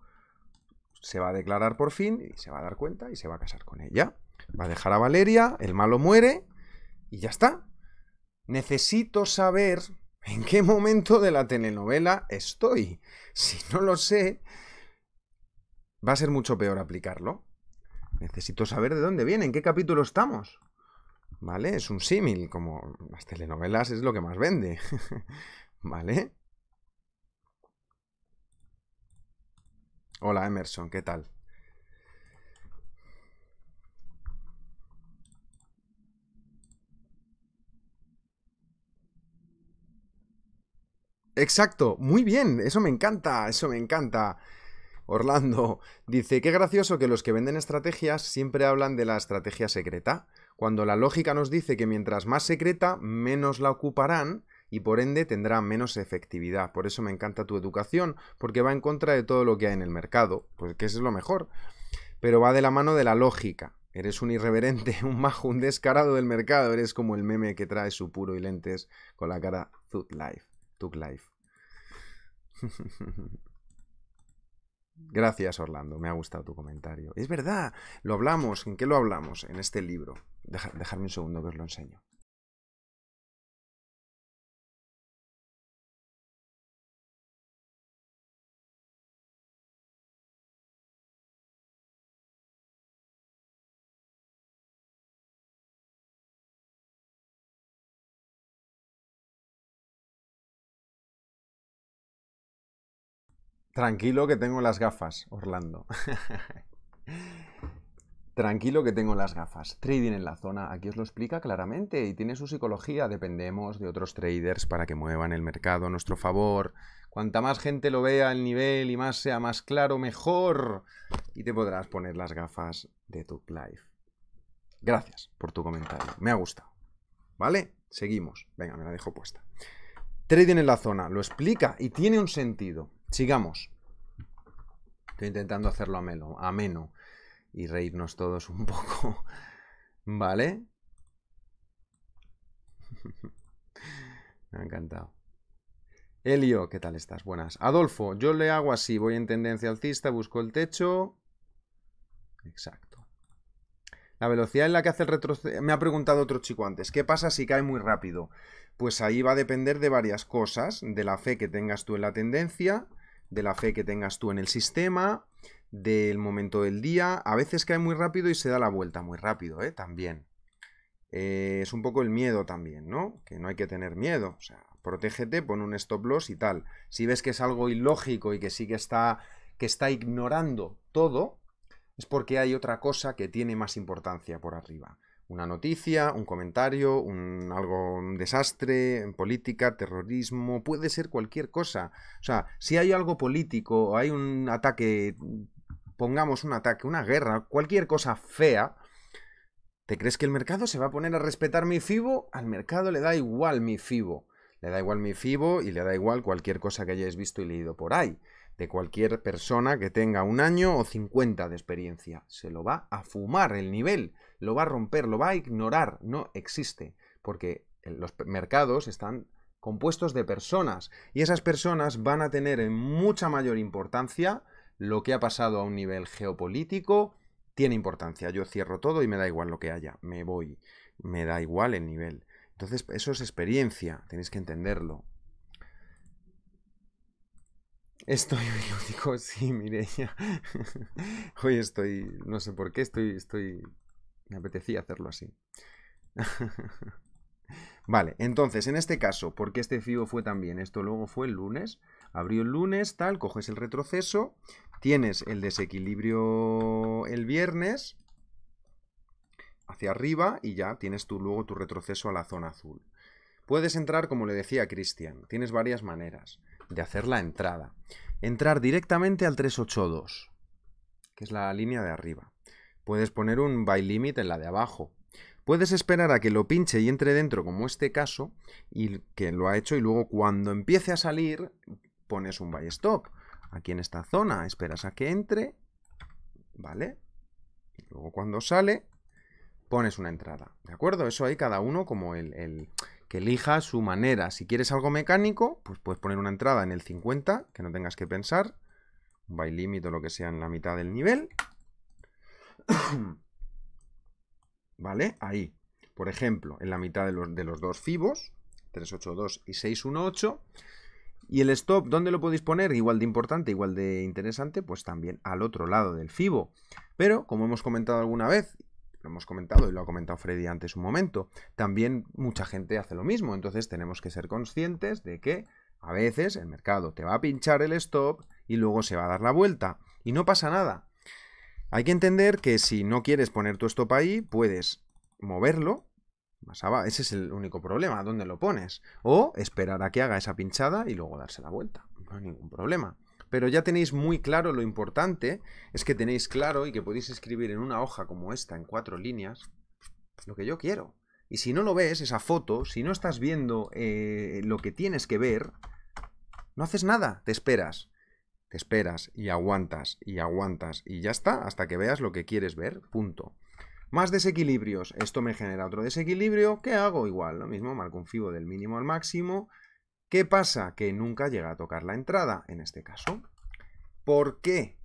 se va a declarar por fin y se va a dar cuenta y se va a casar con ella. Va a dejar a Valeria, el malo muere y ya está. Necesito saber en qué momento de la telenovela estoy. Si no lo sé, va a ser mucho peor aplicarlo. Necesito saber de dónde viene, en qué capítulo estamos. ¿Vale? Es un símil, como las telenovelas es lo que más vende. ¿Vale? Hola Emerson, ¿qué tal? Exacto, muy bien, eso me encanta, eso me encanta. Orlando dice, qué gracioso que los que venden estrategias siempre hablan de la estrategia secreta, cuando la lógica nos dice que mientras más secreta, menos la ocuparán y por ende tendrá menos efectividad. Por eso me encanta tu educación, porque va en contra de todo lo que hay en el mercado, pues que eso es lo mejor. Pero va de la mano de la lógica. Eres un irreverente, un majo, un descarado del mercado. Eres como el meme que trae su puro y lentes con la cara took Life. Life. Gracias, Orlando. Me ha gustado tu comentario. Es verdad, lo hablamos. ¿En qué lo hablamos? En este libro. un segundo que os lo enseño. Tranquilo que tengo las gafas, Orlando. Tranquilo que tengo las gafas. Trading en la zona, aquí os lo explica claramente y tiene su psicología. Dependemos de otros traders para que muevan el mercado a nuestro favor. Cuanta más gente lo vea el nivel y más sea más claro, mejor. Y te podrás poner las gafas de tu life. Gracias por tu comentario. Me ha gustado. ¿Vale? Seguimos. Venga, me la dejo puesta. Trading en la zona, lo explica y tiene un sentido. Sigamos. Estoy intentando hacerlo ameno, ameno y reírnos todos un poco. ¿Vale? Me ha encantado. Elio, ¿qué tal estás? Buenas. Adolfo, yo le hago así, voy en tendencia alcista, busco el techo. Exacto. La velocidad en la que hace el retroceso... Me ha preguntado otro chico antes, ¿qué pasa si cae muy rápido? Pues ahí va a depender de varias cosas, de la fe que tengas tú en la tendencia, de la fe que tengas tú en el sistema, del momento del día. A veces cae muy rápido y se da la vuelta muy rápido, ¿eh? También. Eh, es un poco el miedo también, ¿no? Que no hay que tener miedo. O sea, protégete, pon un stop loss y tal. Si ves que es algo ilógico y que sí que está, que está ignorando todo, es porque hay otra cosa que tiene más importancia por arriba una noticia, un comentario, un, algo, un desastre, política, terrorismo, puede ser cualquier cosa. O sea, si hay algo político hay un ataque, pongamos un ataque, una guerra, cualquier cosa fea, ¿te crees que el mercado se va a poner a respetar mi FIBO? Al mercado le da igual mi FIBO. Le da igual mi FIBO y le da igual cualquier cosa que hayáis visto y leído por ahí de cualquier persona que tenga un año o 50 de experiencia. Se lo va a fumar el nivel lo va a romper, lo va a ignorar, no existe, porque los mercados están compuestos de personas y esas personas van a tener en mucha mayor importancia lo que ha pasado a un nivel geopolítico, tiene importancia, yo cierro todo y me da igual lo que haya, me voy, me da igual el nivel. Entonces, eso es experiencia, tenéis que entenderlo. Estoy digo sí, ya Hoy estoy, no sé por qué, estoy, estoy me apetecía hacerlo así. vale, entonces, en este caso, porque este FIBO fue también? Esto luego fue el lunes. Abrió el lunes, tal, coges el retroceso, tienes el desequilibrio el viernes hacia arriba y ya tienes tú luego tu retroceso a la zona azul. Puedes entrar, como le decía Cristian, tienes varias maneras de hacer la entrada. Entrar directamente al 382, que es la línea de arriba. Puedes poner un by limit en la de abajo. Puedes esperar a que lo pinche y entre dentro, como este caso, y que lo ha hecho, y luego cuando empiece a salir, pones un by stop. Aquí en esta zona, esperas a que entre, ¿vale? Y luego cuando sale, pones una entrada, ¿de acuerdo? Eso hay cada uno como el, el, que elija su manera. Si quieres algo mecánico, pues puedes poner una entrada en el 50, que no tengas que pensar, un by limit o lo que sea en la mitad del nivel, ¿Vale? Ahí. Por ejemplo, en la mitad de los, de los dos fibos, 382 y 618. Y el stop, ¿dónde lo podéis poner? Igual de importante, igual de interesante, pues también al otro lado del FIBO. Pero, como hemos comentado alguna vez, lo hemos comentado y lo ha comentado Freddy antes un momento, también mucha gente hace lo mismo. Entonces tenemos que ser conscientes de que a veces el mercado te va a pinchar el stop y luego se va a dar la vuelta. Y no pasa nada. Hay que entender que si no quieres poner tu stop ahí, puedes moverlo más Ese es el único problema, dónde lo pones. O esperar a que haga esa pinchada y luego darse la vuelta. No hay ningún problema. Pero ya tenéis muy claro lo importante, es que tenéis claro y que podéis escribir en una hoja como esta, en cuatro líneas, lo que yo quiero. Y si no lo ves, esa foto, si no estás viendo eh, lo que tienes que ver, no haces nada, te esperas esperas y aguantas y aguantas y ya está hasta que veas lo que quieres ver. Punto. Más desequilibrios. Esto me genera otro desequilibrio. ¿Qué hago? Igual, lo mismo, marco un fibo del mínimo al máximo. ¿Qué pasa? Que nunca llega a tocar la entrada, en este caso. ¿Por qué?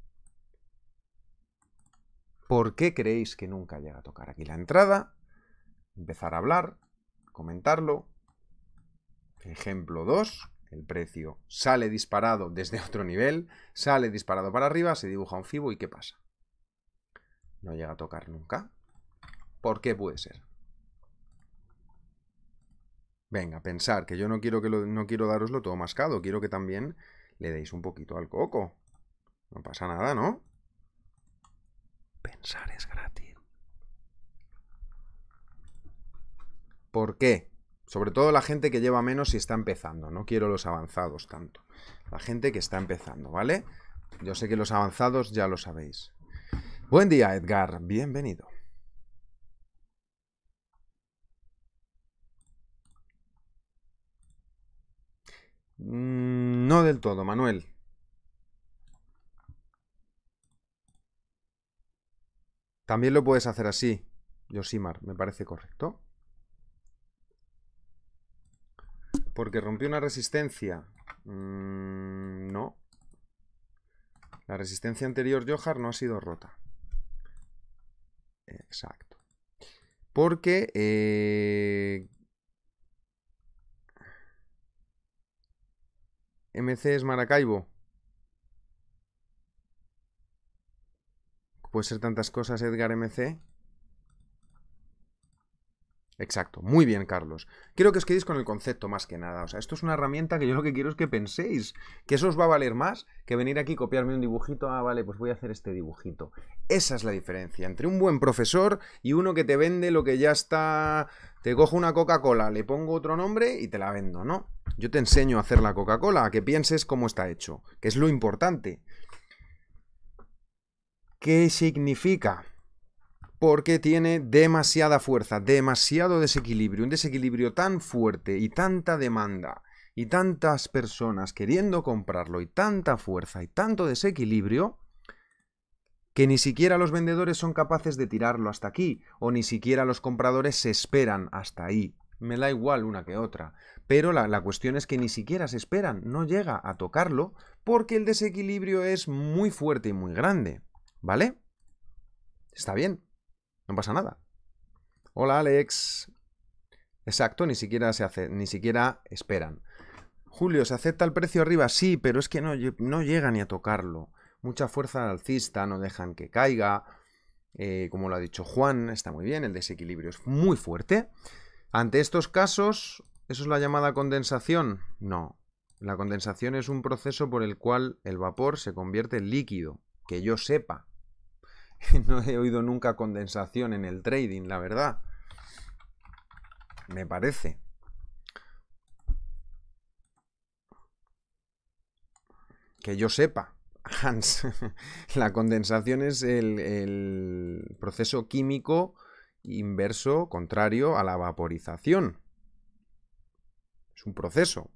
¿Por qué creéis que nunca llega a tocar aquí la entrada? Empezar a hablar, comentarlo. Ejemplo 2 el precio sale disparado desde otro nivel, sale disparado para arriba, se dibuja un FIBO y ¿qué pasa? No llega a tocar nunca. ¿Por qué puede ser? Venga, pensar que yo no quiero, que lo, no quiero daroslo todo mascado, quiero que también le deis un poquito al coco. No pasa nada, ¿no? Pensar es gratis. ¿Por qué? Sobre todo la gente que lleva menos y está empezando. No quiero los avanzados tanto. La gente que está empezando, ¿vale? Yo sé que los avanzados ya lo sabéis. Buen día, Edgar. Bienvenido. Mm, no del todo, Manuel. También lo puedes hacer así, Yosimar, me parece correcto. Porque rompió una resistencia. Mm, no. La resistencia anterior Johar no ha sido rota. Exacto. Porque... Eh, MC es Maracaibo. Puede ser tantas cosas, Edgar MC. Exacto, muy bien Carlos. Quiero que os quedéis con el concepto más que nada. O sea, esto es una herramienta que yo lo que quiero es que penséis, que eso os va a valer más que venir aquí, copiarme un dibujito, ah, vale, pues voy a hacer este dibujito. Esa es la diferencia entre un buen profesor y uno que te vende lo que ya está, te cojo una Coca-Cola, le pongo otro nombre y te la vendo, ¿no? Yo te enseño a hacer la Coca-Cola, a que pienses cómo está hecho, que es lo importante. ¿Qué significa? porque tiene demasiada fuerza, demasiado desequilibrio, un desequilibrio tan fuerte y tanta demanda y tantas personas queriendo comprarlo y tanta fuerza y tanto desequilibrio que ni siquiera los vendedores son capaces de tirarlo hasta aquí o ni siquiera los compradores se esperan hasta ahí. Me da igual una que otra, pero la, la cuestión es que ni siquiera se esperan, no llega a tocarlo porque el desequilibrio es muy fuerte y muy grande, ¿vale? Está bien, no pasa nada. Hola, Alex. Exacto, ni siquiera se hace, ni siquiera esperan. Julio, ¿se acepta el precio arriba? Sí, pero es que no, llega ni a tocarlo. Mucha fuerza alcista, no dejan que caiga. Eh, como lo ha dicho Juan, está muy bien, el desequilibrio es muy fuerte. Ante estos casos, ¿eso es la llamada condensación? No. La condensación es un proceso por el cual el vapor se convierte en líquido, que yo sepa. no he oído nunca condensación en el trading, la verdad. Me parece. Que yo sepa, Hans, la condensación es el, proceso químico inverso, contrario a la vaporización. Es un proceso,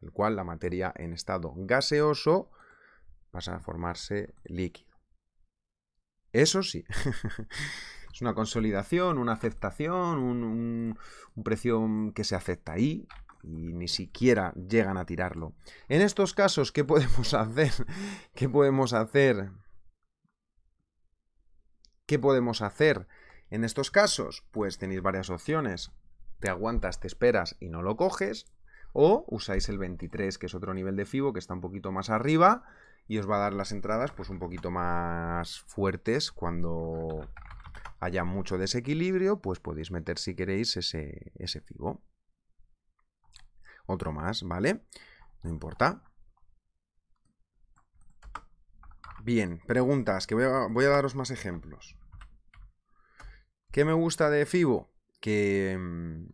el cual la materia en estado gaseoso pasa a formarse líquido. Eso sí. es una consolidación, una aceptación, un, precio que se acepta ahí y ni siquiera llegan a tirarlo. En estos casos, ¿qué podemos hacer? ¿Qué podemos hacer? ¿Qué podemos hacer? En estos casos, pues tenéis varias opciones. Te aguantas, te esperas y no lo coges. O usáis el 23, que es otro nivel de FIBO que está un poquito más arriba y os va a dar las entradas pues un poquito más fuertes cuando haya mucho desequilibrio, pues podéis meter si queréis ese, fibo. Otro más, ¿vale? No importa. Bien, preguntas, que voy a, voy a daros más ejemplos. ¿Qué me gusta de Fibo? Que mm,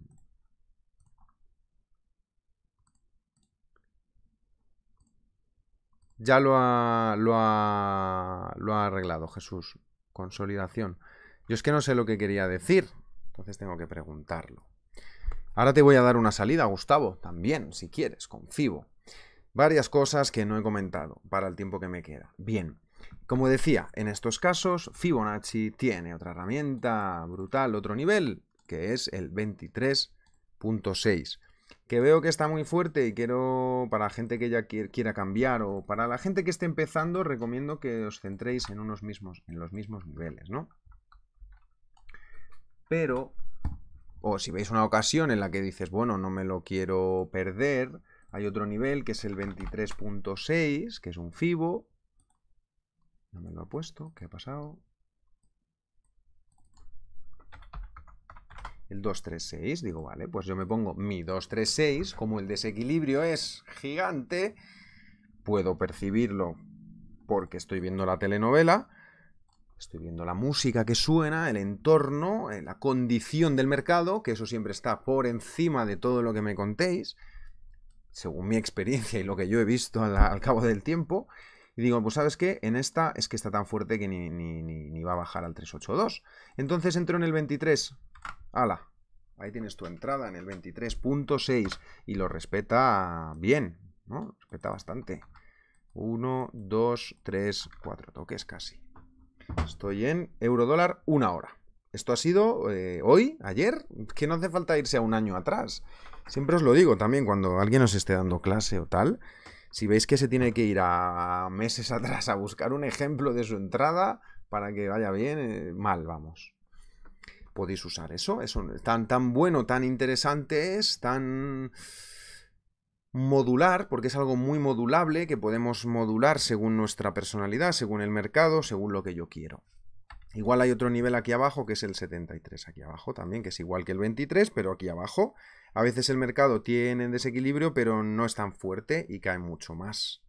Ya lo ha, lo ha, lo ha arreglado Jesús. Consolidación. Yo es que no sé lo que quería decir, entonces tengo que preguntarlo. Ahora te voy a dar una salida, Gustavo, también, si quieres, con Fibo. Varias cosas que no he comentado para el tiempo que me queda. Bien, como decía, en estos casos Fibonacci tiene otra herramienta brutal, otro nivel, que es el 23.6 que veo que está muy fuerte y quiero, para gente que ya quiera cambiar o para la gente que esté empezando, recomiendo que os centréis en unos mismos, en los mismos niveles, ¿no? Pero, o si veis una ocasión en la que dices, bueno, no me lo quiero perder, hay otro nivel que es el 23.6, que es un FIBO. No me lo ha puesto, ¿qué ha pasado? el 236. Digo, vale, pues yo me pongo mi 236, como el desequilibrio es gigante, puedo percibirlo porque estoy viendo la telenovela, estoy viendo la música que suena, el entorno, eh, la condición del mercado, que eso siempre está por encima de todo lo que me contéis, según mi experiencia y lo que yo he visto al, cabo del tiempo. Y digo, pues sabes que en esta es que está tan fuerte que ni, ni va a bajar al 382. Entonces entro en el 23, Ala, ahí tienes tu entrada en el 23.6 y lo respeta bien, ¿no? Respeta bastante. 1, 2, 3, 4 toques casi. Estoy en eurodólar una hora. Esto ha sido eh, hoy, ayer, que no hace falta irse a un año atrás. Siempre os lo digo también cuando alguien os esté dando clase o tal. Si veis que se tiene que ir a meses atrás a buscar un ejemplo de su entrada para que vaya bien, eh, mal vamos podéis usar eso. Eso tan, tan bueno, tan interesante es, tan modular, porque es algo muy modulable que podemos modular según nuestra personalidad, según el mercado, según lo que yo quiero. Igual hay otro nivel aquí abajo que es el 73, aquí abajo también, que es igual que el 23, pero aquí abajo. A veces el mercado tiene desequilibrio, pero no es tan fuerte y cae mucho más.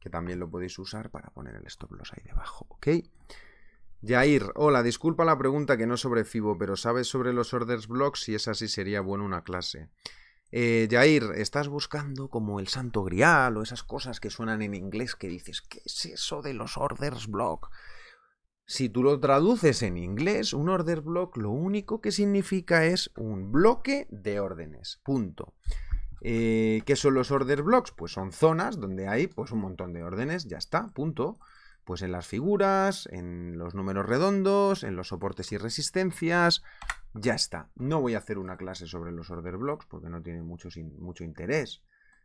Que también lo podéis usar para poner el stop loss ahí debajo, ¿ok? Jair, hola, disculpa la pregunta que no sobre FIBO, pero ¿sabes sobre los orders blocks? Si es así, sería bueno una clase. Eh, Jair, estás buscando como el santo grial o esas cosas que suenan en inglés que dices, ¿qué es eso de los orders block? Si tú lo traduces en inglés, un order block lo único que significa es un bloque de órdenes. Punto. Eh, ¿Qué son los order blocks? Pues son zonas donde hay pues, un montón de órdenes, ya está, punto. Pues en las figuras, en los números redondos, en los soportes y resistencias, ya está. No voy a hacer una clase sobre los order blocks porque no tiene mucho, mucho interés.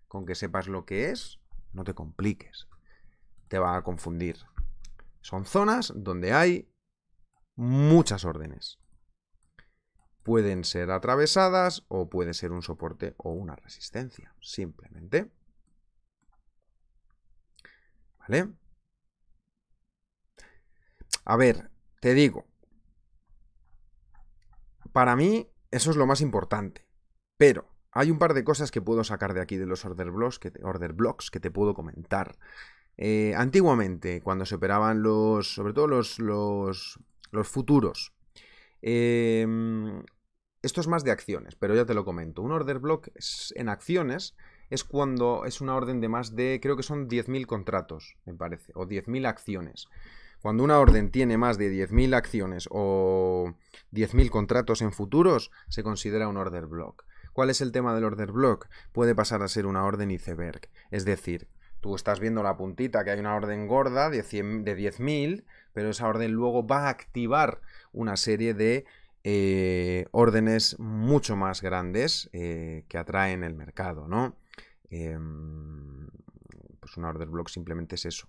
Con que sepas lo que es, no te compliques. Te va a confundir. Son zonas donde hay muchas órdenes. Pueden ser atravesadas o puede ser un soporte o una resistencia, simplemente. ¿Vale? A ver, te digo, para mí eso es lo más importante, pero hay un par de cosas que puedo sacar de aquí de los order blocks que te, order blocks que te puedo comentar. Eh, antiguamente, cuando se operaban los, sobre todo los, los, futuros, em, esto es más de acciones, pero ya te lo comento. Un order block en acciones es cuando es una orden de más de, creo que son 10.000 contratos, me parece, o 10.000 acciones. Cuando una orden tiene más de 10.000 acciones o 10.000 contratos en futuros, se considera un order block. ¿Cuál es el tema del order block? Puede pasar a ser una orden iceberg. Es decir, tú estás viendo la puntita que hay una orden gorda de 10.000, pero esa orden luego va a activar una serie de eh, órdenes mucho más grandes eh, que atraen el mercado, ¿no? Em, pues una order block simplemente es eso,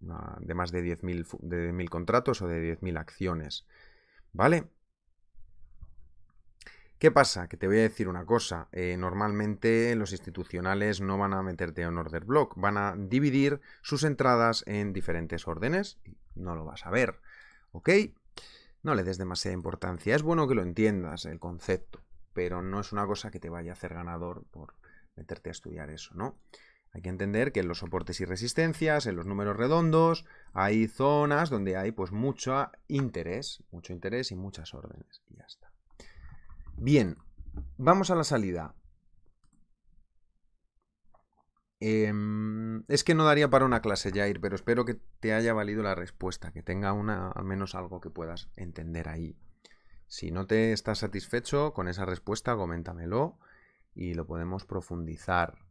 de más de 10.000 contratos o de 10.000 acciones. ¿Vale? ¿Qué pasa? Que te voy a decir una cosa. Eh, normalmente los institucionales no van a meterte en order block, van a dividir sus entradas en diferentes órdenes. No lo vas a ver. ¿Ok? No le des demasiada importancia. Es bueno que lo entiendas, el concepto, pero no es una cosa que te vaya a hacer ganador por meterte a estudiar eso, ¿no? Hay que entender que en los soportes y resistencias, en los números redondos, hay zonas donde hay pues mucho interés, mucho interés y muchas órdenes. Y ya está. Bien, vamos a la salida. Em, es que no daría para una clase, Jair, pero espero que te haya valido la respuesta, que tenga una, al menos algo que puedas entender ahí. Si no te estás satisfecho con esa respuesta, coméntamelo y lo podemos profundizar.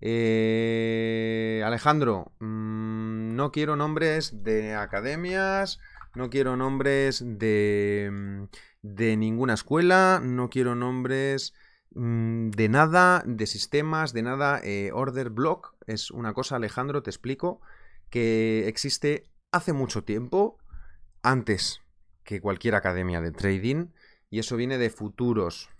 Eh, Alejandro, mm, no quiero nombres de academias, no quiero nombres de, mm, de ninguna escuela, no quiero nombres mm, de nada, de sistemas, de nada. Eh, order block es una cosa, Alejandro, te explico, que existe hace mucho tiempo, antes que cualquier academia de trading, y eso viene de futuros,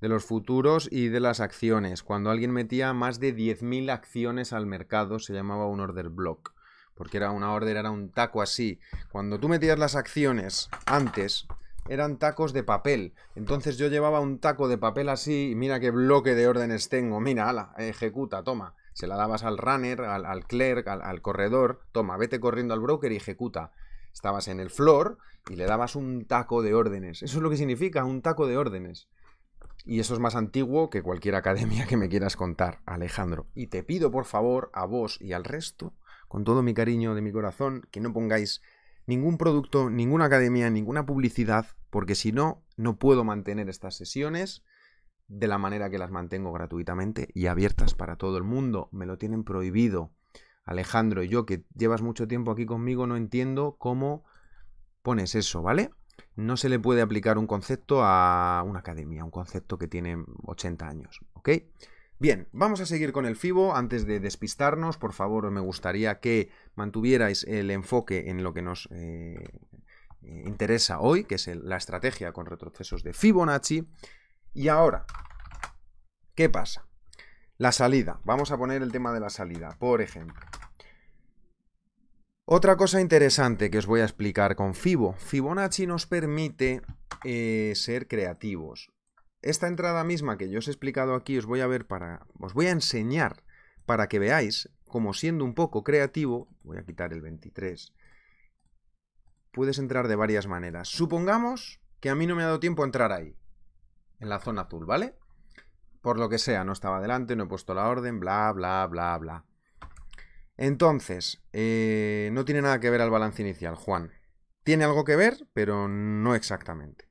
de los futuros y de las acciones. Cuando alguien metía más de 10.000 acciones al mercado se llamaba un order block, porque era una order, era un taco así. Cuando tú metías las acciones antes, eran tacos de papel. Entonces yo llevaba un taco de papel así, y mira qué bloque de órdenes tengo, mira, ala, ejecuta, toma. Se la dabas al runner, al, clerk, al corredor, toma, vete corriendo al broker y ejecuta. Estabas en el floor y le dabas un taco de órdenes. Eso es lo que significa, un taco de órdenes. Y eso es más antiguo que cualquier academia que me quieras contar, Alejandro. Y te pido, por favor, a vos y al resto, con todo mi cariño de mi corazón, que no pongáis ningún producto, ninguna academia, ninguna publicidad, porque si no, no puedo mantener estas sesiones de la manera que las mantengo gratuitamente y abiertas para todo el mundo. Me lo tienen prohibido. Alejandro, y yo que llevas mucho tiempo aquí conmigo, no entiendo cómo pones eso, ¿vale? no se le puede aplicar un concepto a una academia, un concepto que tiene 80 años, ¿ok? Bien, vamos a seguir con el FIBO. Antes de despistarnos, por favor, me gustaría que mantuvierais el enfoque en lo que nos eh, eh, interesa hoy, que es la estrategia con retrocesos de Fibonacci. Y ahora, ¿qué pasa? La salida. Vamos a poner el tema de la salida. Por ejemplo, otra cosa interesante que os voy a explicar con Fibo. Fibonacci nos permite eh, ser creativos. Esta entrada misma que yo os he explicado aquí os voy a ver para... Os voy a enseñar para que veáis cómo siendo un poco creativo... Voy a quitar el 23. Puedes entrar de varias maneras. Supongamos que a mí no me ha dado tiempo a entrar ahí. En la zona azul, ¿vale? Por lo que sea, no estaba adelante, no he puesto la orden, bla, bla, bla, bla. Entonces, eh, no tiene nada que ver al balance inicial, Juan. Tiene algo que ver, pero no exactamente.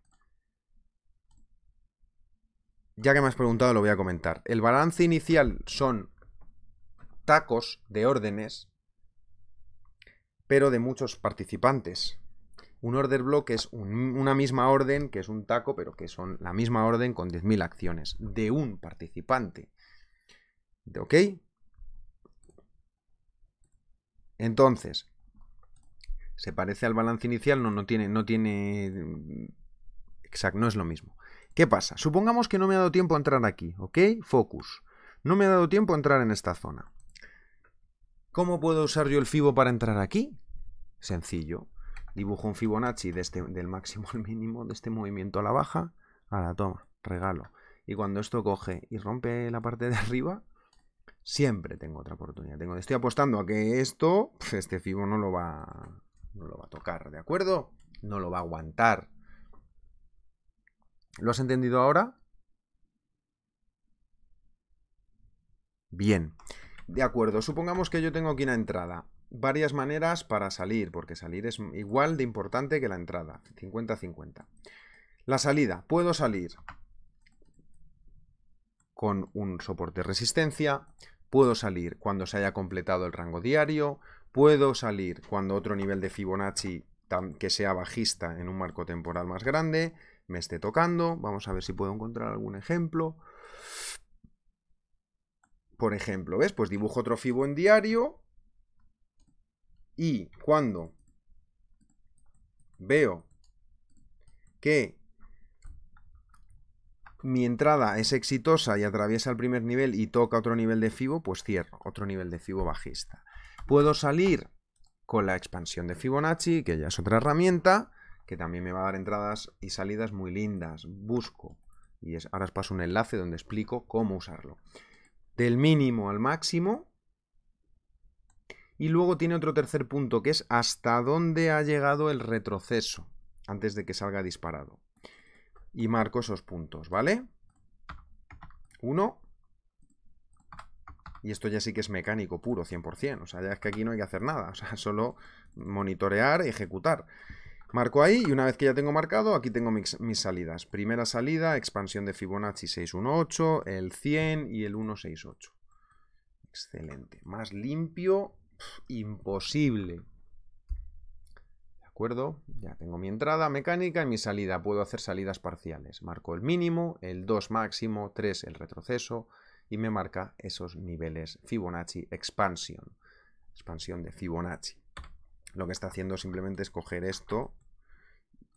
Ya que me has preguntado, lo voy a comentar. El balance inicial son tacos de órdenes, pero de muchos participantes. Un order block es una misma orden, que es un taco, pero que son la misma orden con 10.000 acciones de un participante. ¿De ¿Ok? Entonces, se parece al balance inicial, no, no tiene, no tiene, mm, exacto, no es lo mismo. ¿Qué pasa? Supongamos que no me ha dado tiempo a entrar aquí, ¿ok? Focus. No me ha dado tiempo a entrar en esta zona. ¿Cómo puedo usar yo el FIBO para entrar aquí? Sencillo. Dibujo un Fibonacci de este, del máximo al mínimo, de este movimiento a la baja, a la toma, regalo. Y cuando esto coge y rompe la parte de arriba, siempre tengo otra oportunidad. Tengo, estoy apostando a que esto, este Fibo no lo va, no lo va a tocar, ¿de acuerdo? No lo va a aguantar. ¿Lo has entendido ahora? Bien. De acuerdo, supongamos que yo tengo aquí una entrada. Varias maneras para salir, porque salir es igual de importante que la entrada. 50-50. La salida. Puedo salir con un soporte resistencia, Puedo salir cuando se haya completado el rango diario, puedo salir cuando otro nivel de Fibonacci que sea bajista en un marco temporal más grande me esté tocando. Vamos a ver si puedo encontrar algún ejemplo. Por ejemplo, ¿ves? Pues dibujo otro Fibo en diario y cuando veo que mi entrada es exitosa y atraviesa el primer nivel y toca otro nivel de FIBO, pues cierro, otro nivel de FIBO bajista. Puedo salir con la expansión de Fibonacci, que ya es otra herramienta, que también me va a dar entradas y salidas muy lindas. Busco, y ahora os paso un enlace donde explico cómo usarlo. Del mínimo al máximo. Y luego tiene otro tercer punto, que es hasta dónde ha llegado el retroceso, antes de que salga disparado y marco esos puntos, ¿vale? 1. Y esto ya sí que es mecánico puro, 100%. O sea, ya es que aquí no hay que hacer nada. O sea, solo monitorear, ejecutar. Marco ahí y una vez que ya tengo marcado, aquí tengo mis, mis salidas. Primera salida, expansión de Fibonacci 618, el 100 y el 168. Excelente. Más limpio, imposible acuerdo? Ya tengo mi entrada mecánica y mi salida. Puedo hacer salidas parciales. Marco el mínimo, el 2 máximo, 3 el retroceso y me marca esos niveles Fibonacci expansion. Expansión de Fibonacci. Lo que está haciendo simplemente es coger esto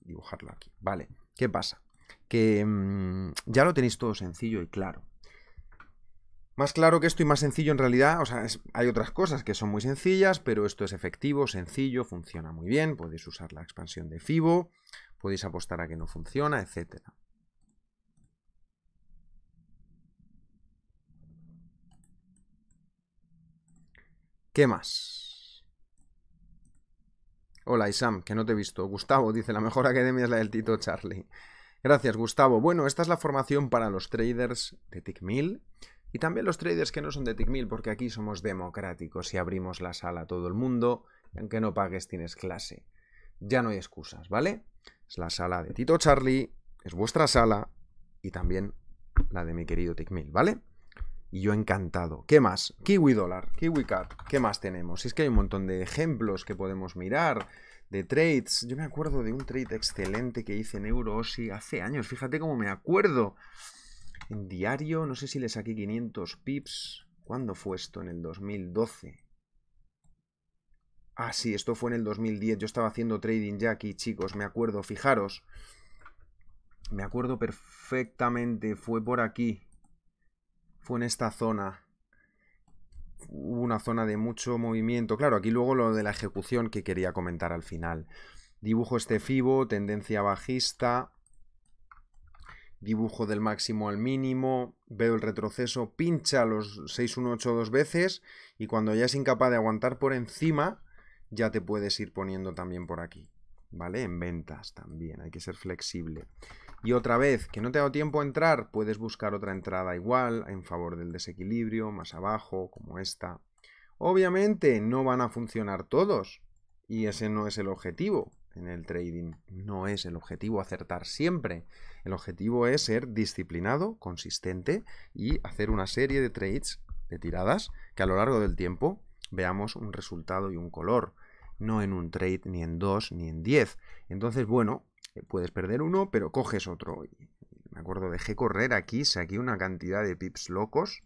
dibujarlo aquí. Vale, ¿qué pasa? Que mm, ya lo tenéis todo sencillo y claro. Más claro que esto y más sencillo en realidad, o sea, hay otras cosas que son muy sencillas, pero esto es efectivo, sencillo, funciona muy bien, podéis usar la expansión de FIBO, podéis apostar a que no funciona, etc. ¿Qué más? Hola Isam, que no te he visto. Gustavo dice, la mejor academia es la del Tito Charlie. Gracias Gustavo. Bueno, esta es la formación para los traders de Tickmill. Y también los traders que no son de Tickmill, porque aquí somos democráticos y abrimos la sala a todo el mundo. aunque no pagues, tienes clase. Ya no hay excusas, ¿vale? Es la sala de Tito Charlie, es vuestra sala y también la de mi querido Tickmill, ¿vale? Y yo encantado. ¿Qué más? Kiwi Dollar, Kiwi Card, ¿qué más tenemos? Es que hay un montón de ejemplos que podemos mirar de trades. Yo me acuerdo de un trade excelente que hice en y hace años. Fíjate cómo me acuerdo. ¿En diario, no sé si le saqué 500 pips. ¿Cuándo fue esto? En el 2012. Ah, sí, esto fue en el 2010. Yo estaba haciendo trading ya aquí, chicos. Me acuerdo, fijaros. Me acuerdo perfectamente. Fue por aquí. Fue en esta zona. Hubo una zona de mucho movimiento. Claro, aquí luego lo de la ejecución que quería comentar al final. Dibujo este FIBO, tendencia bajista dibujo del máximo al mínimo, veo el retroceso, pincha los 6 dos veces y cuando ya es incapaz de aguantar por encima, ya te puedes ir poniendo también por aquí. ¿Vale? En ventas también, hay que ser flexible. Y otra vez, que no te ha dado tiempo a entrar, puedes buscar otra entrada igual, en favor del desequilibrio, más abajo, como esta. Obviamente no van a funcionar todos, y ese no es el objetivo en el trading. No es el objetivo acertar siempre. El objetivo es ser disciplinado, consistente y hacer una serie de trades, de tiradas, que a lo largo del tiempo veamos un resultado y un color. No en un trade, ni en dos, ni en diez. Entonces, bueno, eh, puedes perder uno, pero coges otro. Me acuerdo, dejé correr aquí, saqué una cantidad de pips locos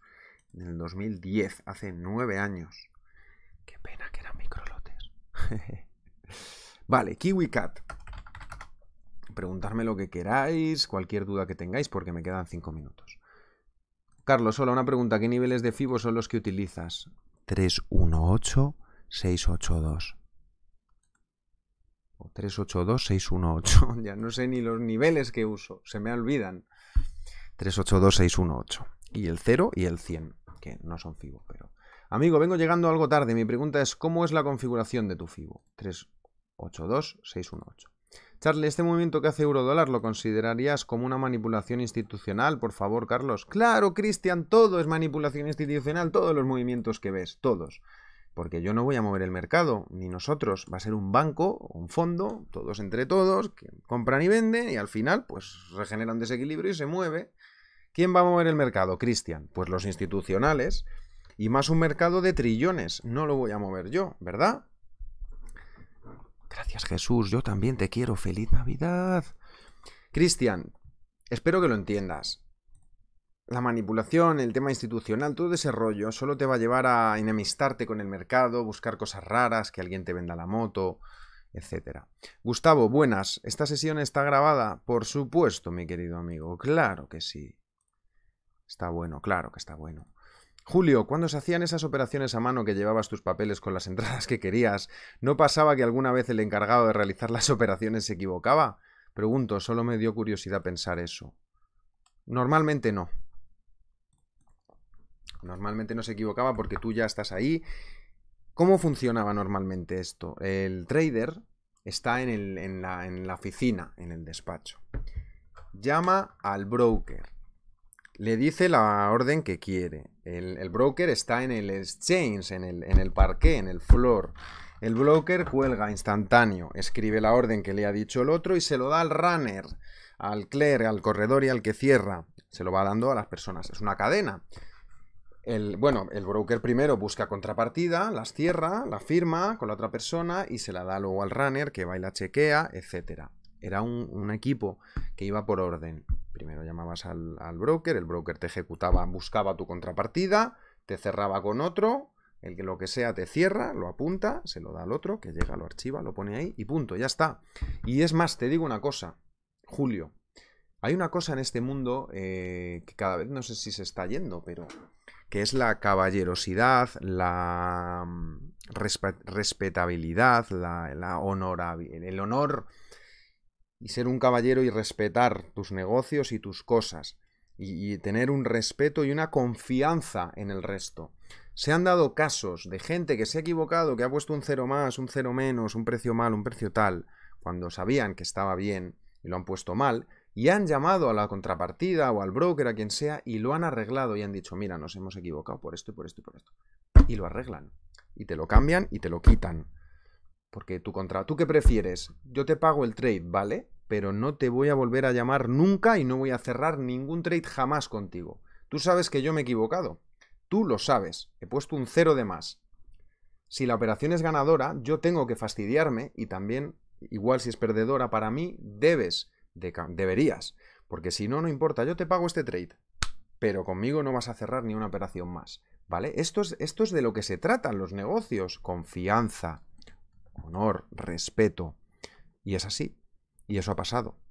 en el 2010, hace nueve años. Qué pena que eran microlotes. Vale, KiwiCat. Preguntadme lo que queráis, cualquier duda que tengáis, porque me quedan 5 minutos. Carlos, solo, una pregunta. ¿Qué niveles de FIBO son los que utilizas? 318, 682. O 382, 618. ya no sé ni los niveles que uso, se me olvidan. 382, 618. Y el 0 y el 100, que no son FIBO, pero... Amigo, vengo llegando algo tarde. Mi pregunta es, ¿cómo es la configuración de tu FIBO? 3, 82618. Charlie, este movimiento que hace Eurodólar lo considerarías como una manipulación institucional, por favor, Carlos. Claro, Cristian, todo es manipulación institucional, todos los movimientos que ves, todos. Porque yo no voy a mover el mercado, ni nosotros. Va a ser un banco, un fondo, todos entre todos, que compran y venden y al final, pues regeneran desequilibrio y se mueve. ¿Quién va a mover el mercado, Cristian? Pues los institucionales. Y más un mercado de trillones. No lo voy a mover yo, ¿verdad? Gracias Jesús, yo también te quiero. Feliz Navidad. Cristian, espero que lo entiendas. La manipulación, el tema institucional, todo ese rollo solo te va a llevar a enemistarte con el mercado, buscar cosas raras, que alguien te venda la moto, etcétera. Gustavo, buenas. ¿Esta sesión está grabada? Por supuesto, mi querido amigo. Claro que sí. Está bueno, claro que está bueno. Julio, cuando se hacían esas operaciones a mano que llevabas tus papeles con las entradas que querías, ¿no pasaba que alguna vez el encargado de realizar las operaciones se equivocaba? Pregunto, solo me dio curiosidad pensar eso. Normalmente no. Normalmente no se equivocaba porque tú ya estás ahí. ¿Cómo funcionaba normalmente esto? El trader está en, en la oficina, en el despacho. Llama al broker le dice la orden que quiere. El, broker está en el exchange, en el, parque, parqué, en el floor. El broker cuelga instantáneo, escribe la orden que le ha dicho el otro y se lo da al runner, al clerk, al corredor y al que cierra. Se lo va dando a las personas. Es una cadena. bueno, el broker primero busca contrapartida, las cierra, la firma con la otra persona y se la da luego al runner que va y la chequea, etc. Era un equipo que iba por orden. Primero llamabas al, broker, el broker te ejecutaba, buscaba tu contrapartida, te cerraba con otro, el que lo que sea te cierra, lo apunta, se lo da al otro, que llega, lo archiva, lo pone ahí y punto, ya está. Y es más, te digo una cosa, Julio, hay una cosa en este mundo eh, que cada vez no sé si se está yendo, pero que es la caballerosidad, la mm, respetabilidad, la, el honor y ser un caballero y respetar tus negocios y tus cosas y, tener un respeto y una confianza en el resto. Se han dado casos de gente que se ha equivocado, que ha puesto un cero más, un cero menos, un precio mal, un precio tal, cuando sabían que estaba bien y lo han puesto mal, y han llamado a la contrapartida o al broker, a quien sea, y lo han arreglado y han dicho, mira, nos hemos equivocado por esto y por esto y por esto. Y lo arreglan. Y te lo cambian y te lo quitan. Porque tú contra ¿tú qué prefieres? Yo te pago el trade, ¿vale? Pero no te voy a volver a llamar nunca y no voy a cerrar ningún trade jamás contigo. Tú sabes que yo me he equivocado. Tú lo sabes. He puesto un cero de más. Si la operación es ganadora, yo tengo que fastidiarme y también, igual si es perdedora para mí, debes, deberías. Porque si no, no importa, yo te pago este trade. Pero conmigo no vas a cerrar ni una operación más. ¿Vale? Esto es, esto es de lo que se tratan los negocios. Confianza, honor, respeto. Y es así. Y eso ha pasado.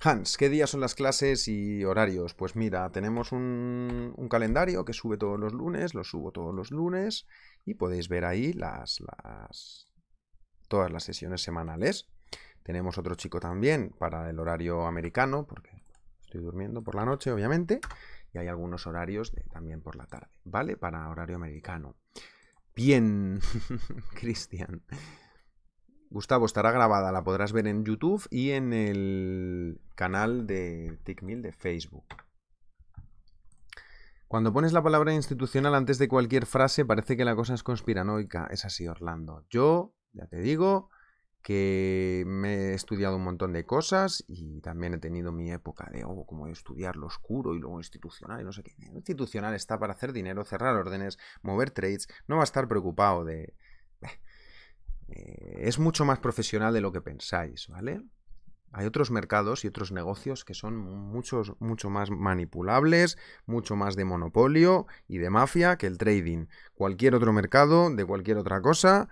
Hans, ¿qué días son las clases y horarios? Pues mira, tenemos un, calendario que sube todos los lunes, lo subo todos los lunes y podéis ver ahí las, todas las sesiones semanales. Tenemos otro chico también para el horario americano, porque estoy durmiendo por la noche, obviamente, y hay algunos horarios también por la tarde, ¿vale? Para horario americano. Bien, Cristian. Gustavo, estará grabada, la podrás ver en YouTube y en el canal de TickMill de Facebook. Cuando pones la palabra institucional antes de cualquier frase, parece que la cosa es conspiranoica. Es así, Orlando. Yo, ya te digo, que me he estudiado un montón de cosas y también he tenido mi época de, oh, como estudiar lo oscuro y luego institucional y no sé qué. institucional está para hacer dinero, cerrar órdenes, mover trades, no va a estar preocupado de... Eh, eh, es mucho más profesional de lo que pensáis, ¿vale? Hay otros mercados y otros negocios que son muchos, mucho más manipulables, mucho más de monopolio y de mafia que el trading. Cualquier otro mercado, de cualquier otra cosa,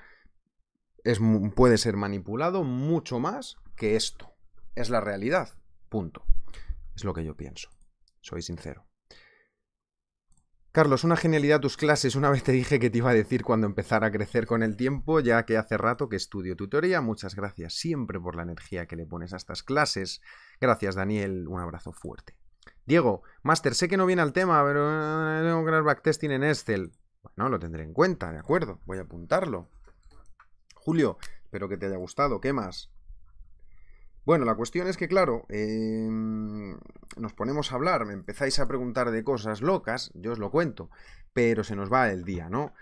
puede ser manipulado mucho más que esto. Es la realidad. Punto. Es lo que yo pienso. Soy sincero. Carlos, una genialidad tus clases. Una vez te dije que te iba a decir cuando empezara a crecer con el tiempo, ya que hace rato que estudio tutoría. Muchas gracias siempre por la energía que le pones a estas clases. Gracias, Daniel. Un abrazo fuerte. Diego, máster, sé que no viene al tema, pero eh, tengo que hacer backtesting en Excel. Bueno, lo tendré en cuenta, ¿de acuerdo? Voy a apuntarlo. Julio. Espero que te haya gustado. ¿Qué más? Bueno, la cuestión es que, claro, em, nos ponemos a hablar, me empezáis a preguntar de cosas locas, yo os lo cuento, pero se nos va el día, ¿no?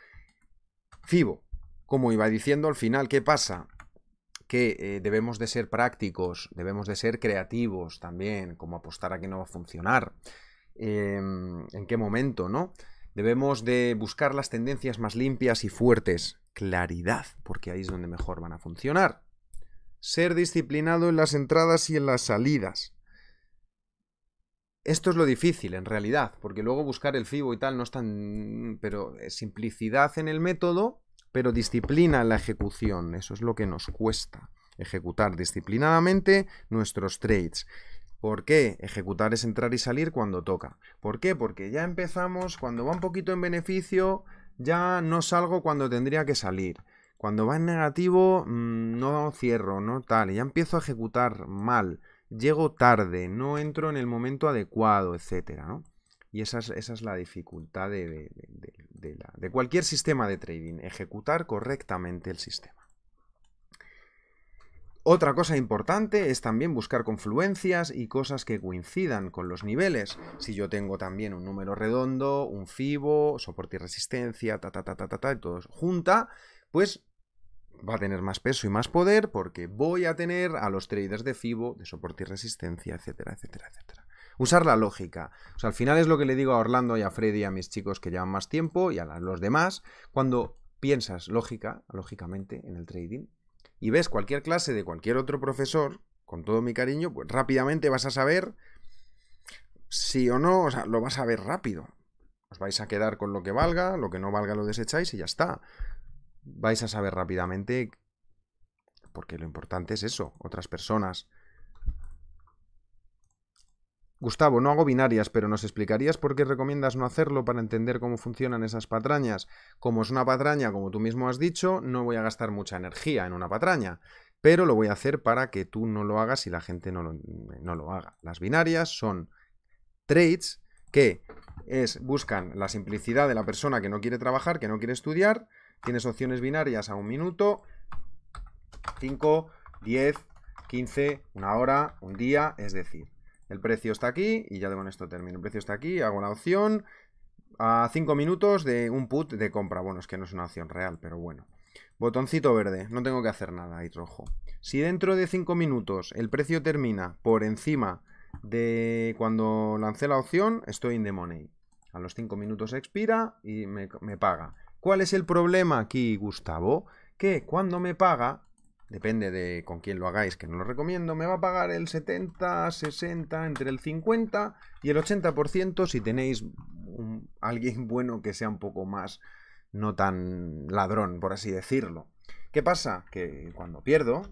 Fibo, como iba diciendo al final, ¿qué pasa? Que eh, debemos de ser prácticos, debemos de ser creativos también, como apostar a que no va a funcionar, em, en qué momento, ¿no? Debemos de buscar las tendencias más limpias y fuertes, claridad, porque ahí es donde mejor van a funcionar. Ser disciplinado en las entradas y en las salidas. Esto es lo difícil, en realidad, porque luego buscar el FIBO y tal no es tan... pero simplicidad en el método, pero disciplina en la ejecución. Eso es lo que nos cuesta. Ejecutar disciplinadamente nuestros trades. ¿Por qué? Ejecutar es entrar y salir cuando toca. ¿Por qué? Porque ya empezamos, cuando va un poquito en beneficio, ya no salgo cuando tendría que salir. Cuando va en negativo, mm, no cierro, no tal. Ya empiezo a ejecutar mal, llego tarde, no entro en el momento adecuado, etc. Y esa es, la dificultad de cualquier sistema de trading, ejecutar correctamente el sistema. Otra cosa importante es también buscar confluencias y cosas que coincidan con los niveles. Si yo tengo también un número redondo, un FIBO, soporte y resistencia, ta ta ta ta ta, ta y todo junta, pues va a tener más peso y más poder porque voy a tener a los traders de FIBO, de soporte y resistencia, etcétera, etcétera, etcétera. Usar la lógica. al final es lo que le digo a Orlando y a Freddy y a mis chicos que llevan más tiempo y a los demás. Cuando piensas lógica, lógicamente, en el trading, y ves cualquier clase de cualquier otro profesor, con todo mi cariño, pues rápidamente vas a saber si o no, o sea, lo vas a ver rápido. Os vais a quedar con lo que valga, lo que no valga lo desecháis y ya está. Vais a saber rápidamente, porque lo importante es eso, otras personas Gustavo, no hago binarias, pero ¿nos explicarías por qué recomiendas no hacerlo para entender cómo funcionan esas patrañas? Como es una patraña, como tú mismo has dicho, no voy a gastar mucha energía en una patraña, pero lo voy a hacer para que tú no lo hagas y la gente no lo, haga. Las binarias son trades que es, buscan la simplicidad de la persona que no quiere trabajar, que no quiere estudiar. Tienes opciones binarias a un minuto, 5, 10, 15, una hora, un día, es decir, el precio está aquí y ya de esto termino. El precio está aquí, hago la opción a 5 minutos de un put de compra. Bueno, es que no es una opción real, pero bueno. Botoncito verde, no tengo que hacer nada Ahí rojo. Si dentro de 5 minutos el precio termina por encima de cuando lancé la opción, estoy in the money. A los 5 minutos expira y me paga. ¿Cuál es el problema aquí, Gustavo? Que cuando me paga, depende de con quién lo hagáis, que no lo recomiendo, me va a pagar el 70, 60, entre el 50 y el 80% si tenéis alguien bueno que sea un poco más, no tan ladrón, por así decirlo. ¿Qué pasa? Que cuando pierdo,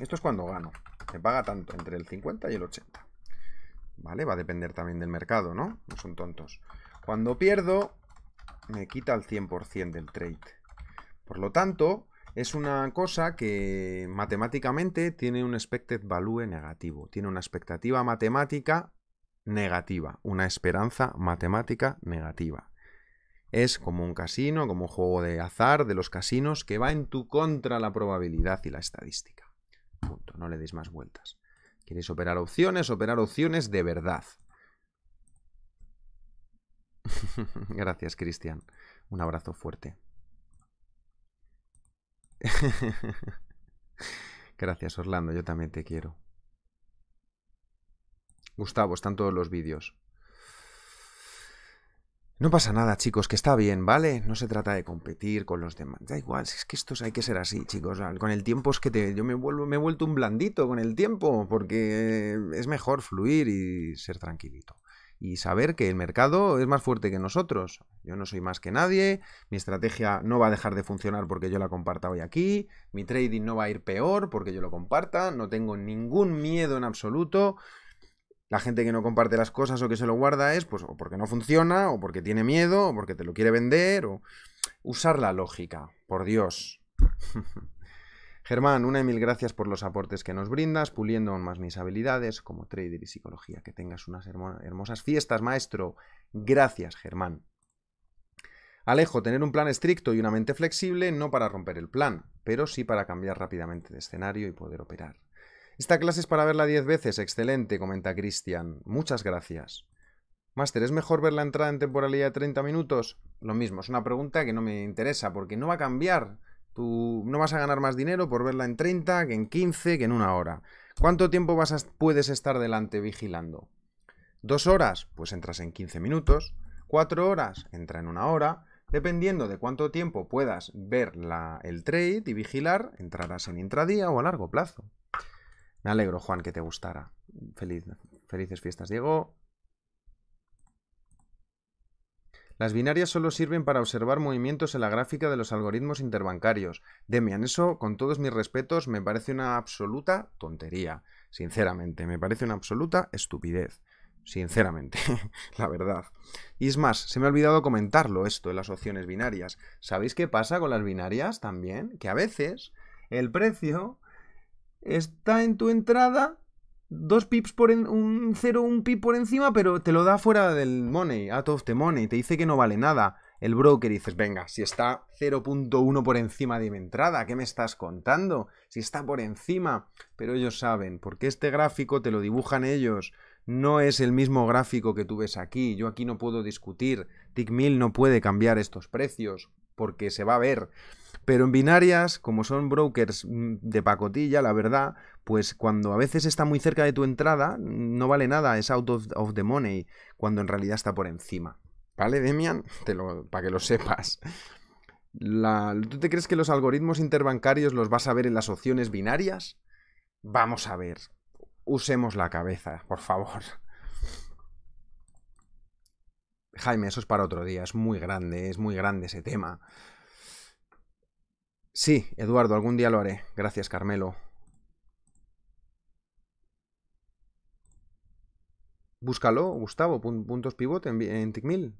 esto es cuando gano, me paga tanto, entre el 50 y el 80. ¿Vale? Va a depender también del mercado, ¿no? No son tontos. Cuando pierdo, me quita el 100% del trade. Por lo tanto, es una cosa que matemáticamente tiene un expected value negativo, tiene una expectativa matemática negativa, una esperanza matemática negativa. Es como un casino, como un juego de azar de los casinos que va en tu contra la probabilidad y la estadística. Punto, no le deis más vueltas. Queréis operar opciones, operar opciones de verdad. Gracias, Cristian. Un abrazo fuerte. Gracias, Orlando, yo también te quiero. Gustavo, están todos los vídeos. No pasa nada, chicos, que está bien, ¿vale? No se trata de competir con los demás. Da igual, es que estos hay que ser así, chicos. Con el tiempo es que te, yo me, vuelvo, me he vuelto un blandito con el tiempo, porque es mejor fluir y ser tranquilito y saber que el mercado es más fuerte que nosotros. Yo no soy más que nadie, mi estrategia no va a dejar de funcionar porque yo la comparta hoy aquí, mi trading no va a ir peor porque yo lo comparta, no tengo ningún miedo en absoluto. La gente que no comparte las cosas o que se lo guarda es pues o porque no funciona, o porque tiene miedo, o porque te lo quiere vender, o usar la lógica, por Dios. Germán, una y mil gracias por los aportes que nos brindas, puliendo aún más mis habilidades como trader y psicología. Que tengas unas hermosas fiestas, maestro. Gracias, Germán. Alejo, tener un plan estricto y una mente flexible no para romper el plan, pero sí para cambiar rápidamente de escenario y poder operar. Esta clase es para verla diez veces, excelente, comenta Cristian. Muchas gracias. Máster, ¿es mejor ver la entrada en temporalidad de 30 minutos? Lo mismo, es una pregunta que no me interesa porque no va a cambiar Tú no vas a ganar más dinero por verla en 30, que en 15, que en una hora. ¿Cuánto tiempo vas puedes estar delante vigilando? ¿Dos horas? Pues entras en 15 minutos. ¿Cuatro horas? Entra en una hora. Dependiendo de cuánto tiempo puedas ver el trade y vigilar, entrarás en intradía o a largo plazo. Me alegro, Juan, que te gustara. felices fiestas, Diego. Las binarias solo sirven para observar movimientos en la gráfica de los algoritmos interbancarios. Demian, eso, con todos mis respetos, me parece una absoluta tontería. Sinceramente, me parece una absoluta estupidez sinceramente, la verdad. Y es más, se me ha olvidado comentarlo esto de las opciones binarias. ¿Sabéis qué pasa con las binarias también? Que a veces el precio está en tu entrada dos pips por un cero un pip por encima, pero te lo da fuera del money, out of the money, te dice que no vale nada. El broker dices, venga, si está 0.1 por encima de mi entrada, ¿qué me estás contando? Si está por encima, pero ellos saben, porque este gráfico te lo dibujan ellos, no es el mismo gráfico que tú ves aquí, yo aquí no puedo discutir, tickmill no puede cambiar estos precios porque se va a ver. Pero en binarias, como son brokers mm, de pacotilla, la verdad, pues cuando a veces está muy cerca de tu entrada, no vale nada, es out of, the money, cuando en realidad está por encima. ¿Vale, Demian? lo, para que lo sepas. ¿Tú te crees que los algoritmos interbancarios los vas a ver en las opciones binarias? Vamos a ver. Usemos la cabeza, por favor. Jaime, eso es para otro día, es muy grande, es muy grande ese tema. Sí, Eduardo, algún día lo haré. Gracias, Carmelo. Búscalo, Gustavo, puntos pivot en, en Ticmil.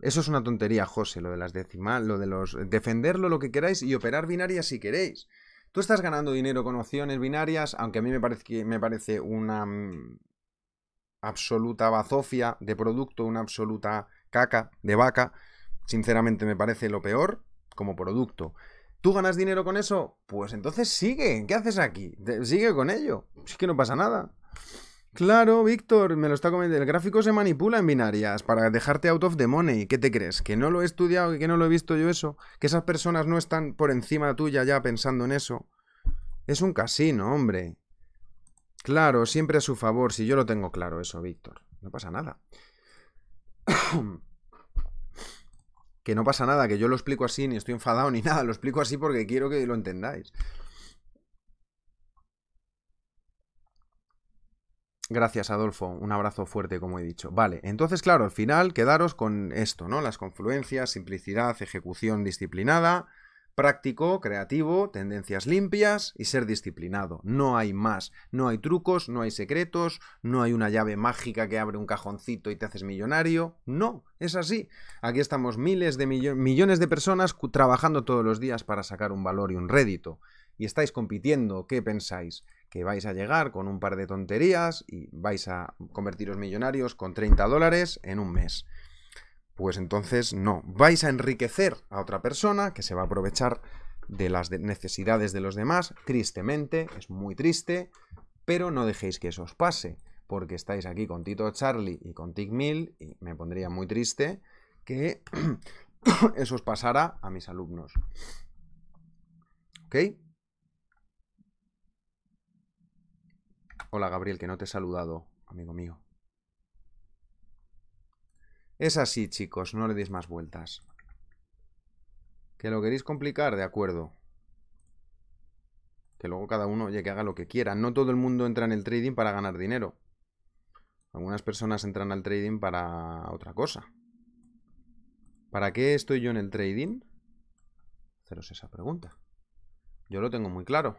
Eso es una tontería, José, lo de las decimales, lo de los... Defenderlo lo que queráis y operar binarias si queréis. Tú estás ganando dinero con opciones binarias, aunque a mí me parece, me parece una mm, absoluta bazofia de producto, una absoluta caca de vaca. Sinceramente me parece lo peor como producto. ¿Tú ganas dinero con eso? Pues entonces sigue. ¿Qué haces aquí? Sigue con ello. Es que no pasa nada. Claro, Víctor, me lo está comentando. El gráfico se manipula en binarias para dejarte out of the money. ¿Qué te crees? ¿Que no lo he estudiado y que no lo he visto yo eso? ¿Que esas personas no están por encima tuya ya pensando en eso? Es un casino, hombre. Claro, siempre a su favor, si yo lo tengo claro eso, Víctor. No pasa nada. que no pasa nada, que yo lo explico así, ni estoy enfadado ni nada, lo explico así porque quiero que lo entendáis. Gracias, Adolfo. Un abrazo fuerte, como he dicho. Vale, entonces, claro, al final quedaros con esto, ¿no? Las confluencias, simplicidad, ejecución disciplinada, práctico, creativo, tendencias limpias y ser disciplinado. No hay más. No hay trucos, no hay secretos, no hay una llave mágica que abre un cajoncito y te haces millonario. No, es así. Aquí estamos miles de millones de personas trabajando todos los días para sacar un valor y un rédito. Y estáis compitiendo, ¿qué pensáis? que vais a llegar con un par de tonterías y vais a convertiros millonarios con 30 dólares en un mes pues entonces no. Vais a enriquecer a otra persona que se va a aprovechar de las necesidades de los demás, tristemente, es muy triste, pero no dejéis que eso os pase, porque estáis aquí con Tito Charlie y con Tig y me pondría muy triste que eso os pasara a mis alumnos. ¿Ok? Hola Gabriel, que no te he saludado, amigo mío. Es así, chicos, no le deis más vueltas. ¿Que lo queréis complicar? De acuerdo. Que luego cada uno, oye, que haga lo que quiera. No todo el mundo entra en el trading para ganar dinero. Algunas personas entran al trading para otra cosa. ¿Para qué estoy yo en el trading? Haceros esa pregunta. Yo lo tengo muy claro.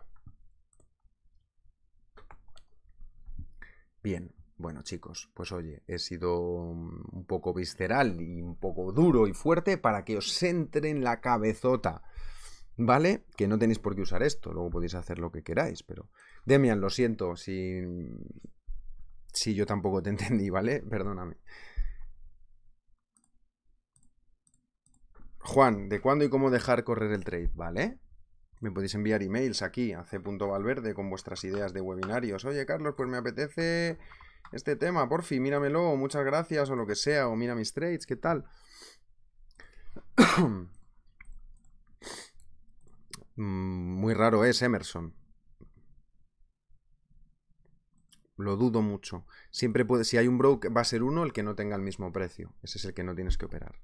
Bien. Bueno chicos, pues oye, he sido mm, un poco visceral y un poco duro y fuerte para que os entre en la cabezota. ¿Vale? Que no tenéis por qué usar esto, luego podéis hacer lo que queráis, pero... Demian, lo siento, si... Si yo tampoco te entendí, ¿vale? Perdóname. Juan, ¿de cuándo y cómo dejar correr el trade? ¿Vale? me podéis enviar emails aquí a c.valverde con vuestras ideas de webinarios. Oye, Carlos, pues me apetece este tema, fin, míramelo, muchas gracias, o lo que sea, o mira mis trades, ¿qué tal? Mm, muy raro es Emerson. Lo dudo mucho. Siempre puede, si hay un broker, va a ser uno el que no tenga el mismo precio. Ese es el que no tienes que operar.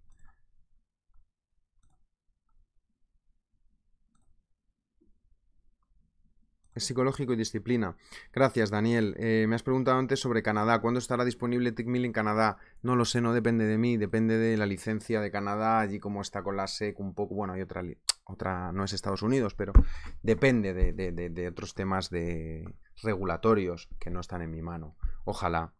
psicológico y disciplina. Gracias, Daniel. Eh, me has preguntado antes sobre Canadá. ¿Cuándo estará disponible Tickmill en Canadá? No lo sé, no depende de mí, depende de la licencia de Canadá, allí como está con la SEC, un poco, bueno, hay otra, otra no es Estados Unidos, pero depende de, otros temas de regulatorios que no están en mi mano. Ojalá.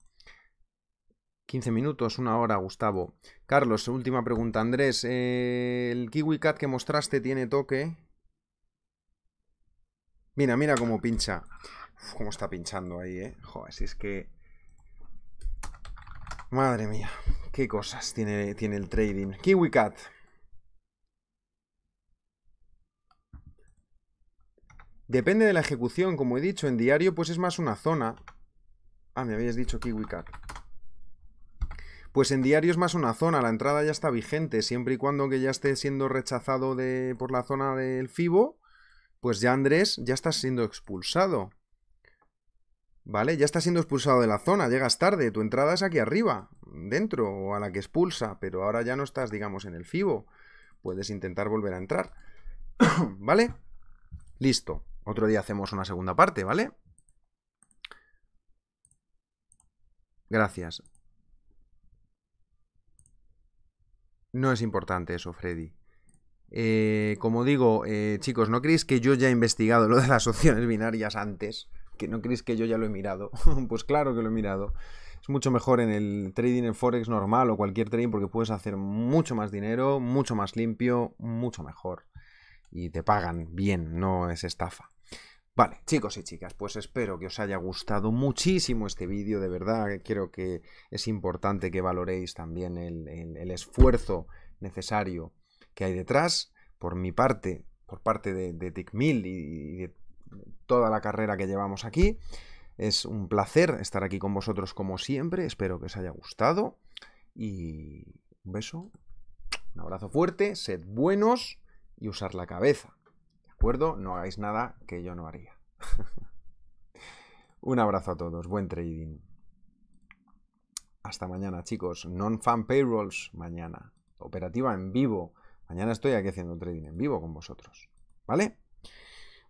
15 minutos, una hora, Gustavo. Carlos, última pregunta. Andrés, eh, ¿el KiwiCat que mostraste tiene toque? Mira, mira cómo pincha. cómo está pinchando ahí, ¿eh? Joder, si es que... Madre mía, qué cosas tiene, tiene el trading. KiwiCat. Depende de la ejecución, como he dicho, en diario pues es más una zona. Ah, me habías dicho KiwiCat. Pues en diario es más una zona, la entrada ya está vigente, siempre y cuando que ya esté siendo rechazado de, por la zona del FIBO, pues ya Andrés ya estás siendo expulsado. ¿Vale? Ya estás siendo expulsado de la zona, llegas tarde, tu entrada es aquí arriba, dentro, o a la que expulsa, pero ahora ya no estás, digamos, en el FIBO. Puedes intentar volver a entrar. ¿Vale? Listo. Otro día hacemos una segunda parte, ¿vale? Gracias. No es importante eso, Freddy. Eh, como digo, eh, chicos, ¿no creéis que yo ya he investigado lo de las opciones binarias antes? ¿Que no creéis que yo ya lo he mirado? pues claro que lo he mirado. Es mucho mejor en el trading en Forex normal o cualquier trading porque puedes hacer mucho más dinero, mucho más limpio, mucho mejor. Y te pagan bien, no es estafa. Vale, chicos y chicas, pues espero que os haya gustado muchísimo este vídeo, de verdad, creo que es importante que valoréis también el esfuerzo necesario que hay detrás, por mi parte, por parte de, de Dick y, de toda la carrera que llevamos aquí. Es un placer estar aquí con vosotros como siempre, espero que os haya gustado y un beso, un abrazo fuerte, sed buenos y usar la cabeza, ¿de acuerdo? No hagáis nada que yo no haría. un abrazo a todos, buen trading. Hasta mañana, chicos. Non-fan payrolls mañana. Operativa en vivo Mañana estoy aquí haciendo trading en vivo con vosotros. ¿Vale?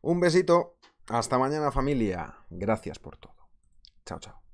Un besito. Hasta mañana familia. Gracias por todo. Chao, chao.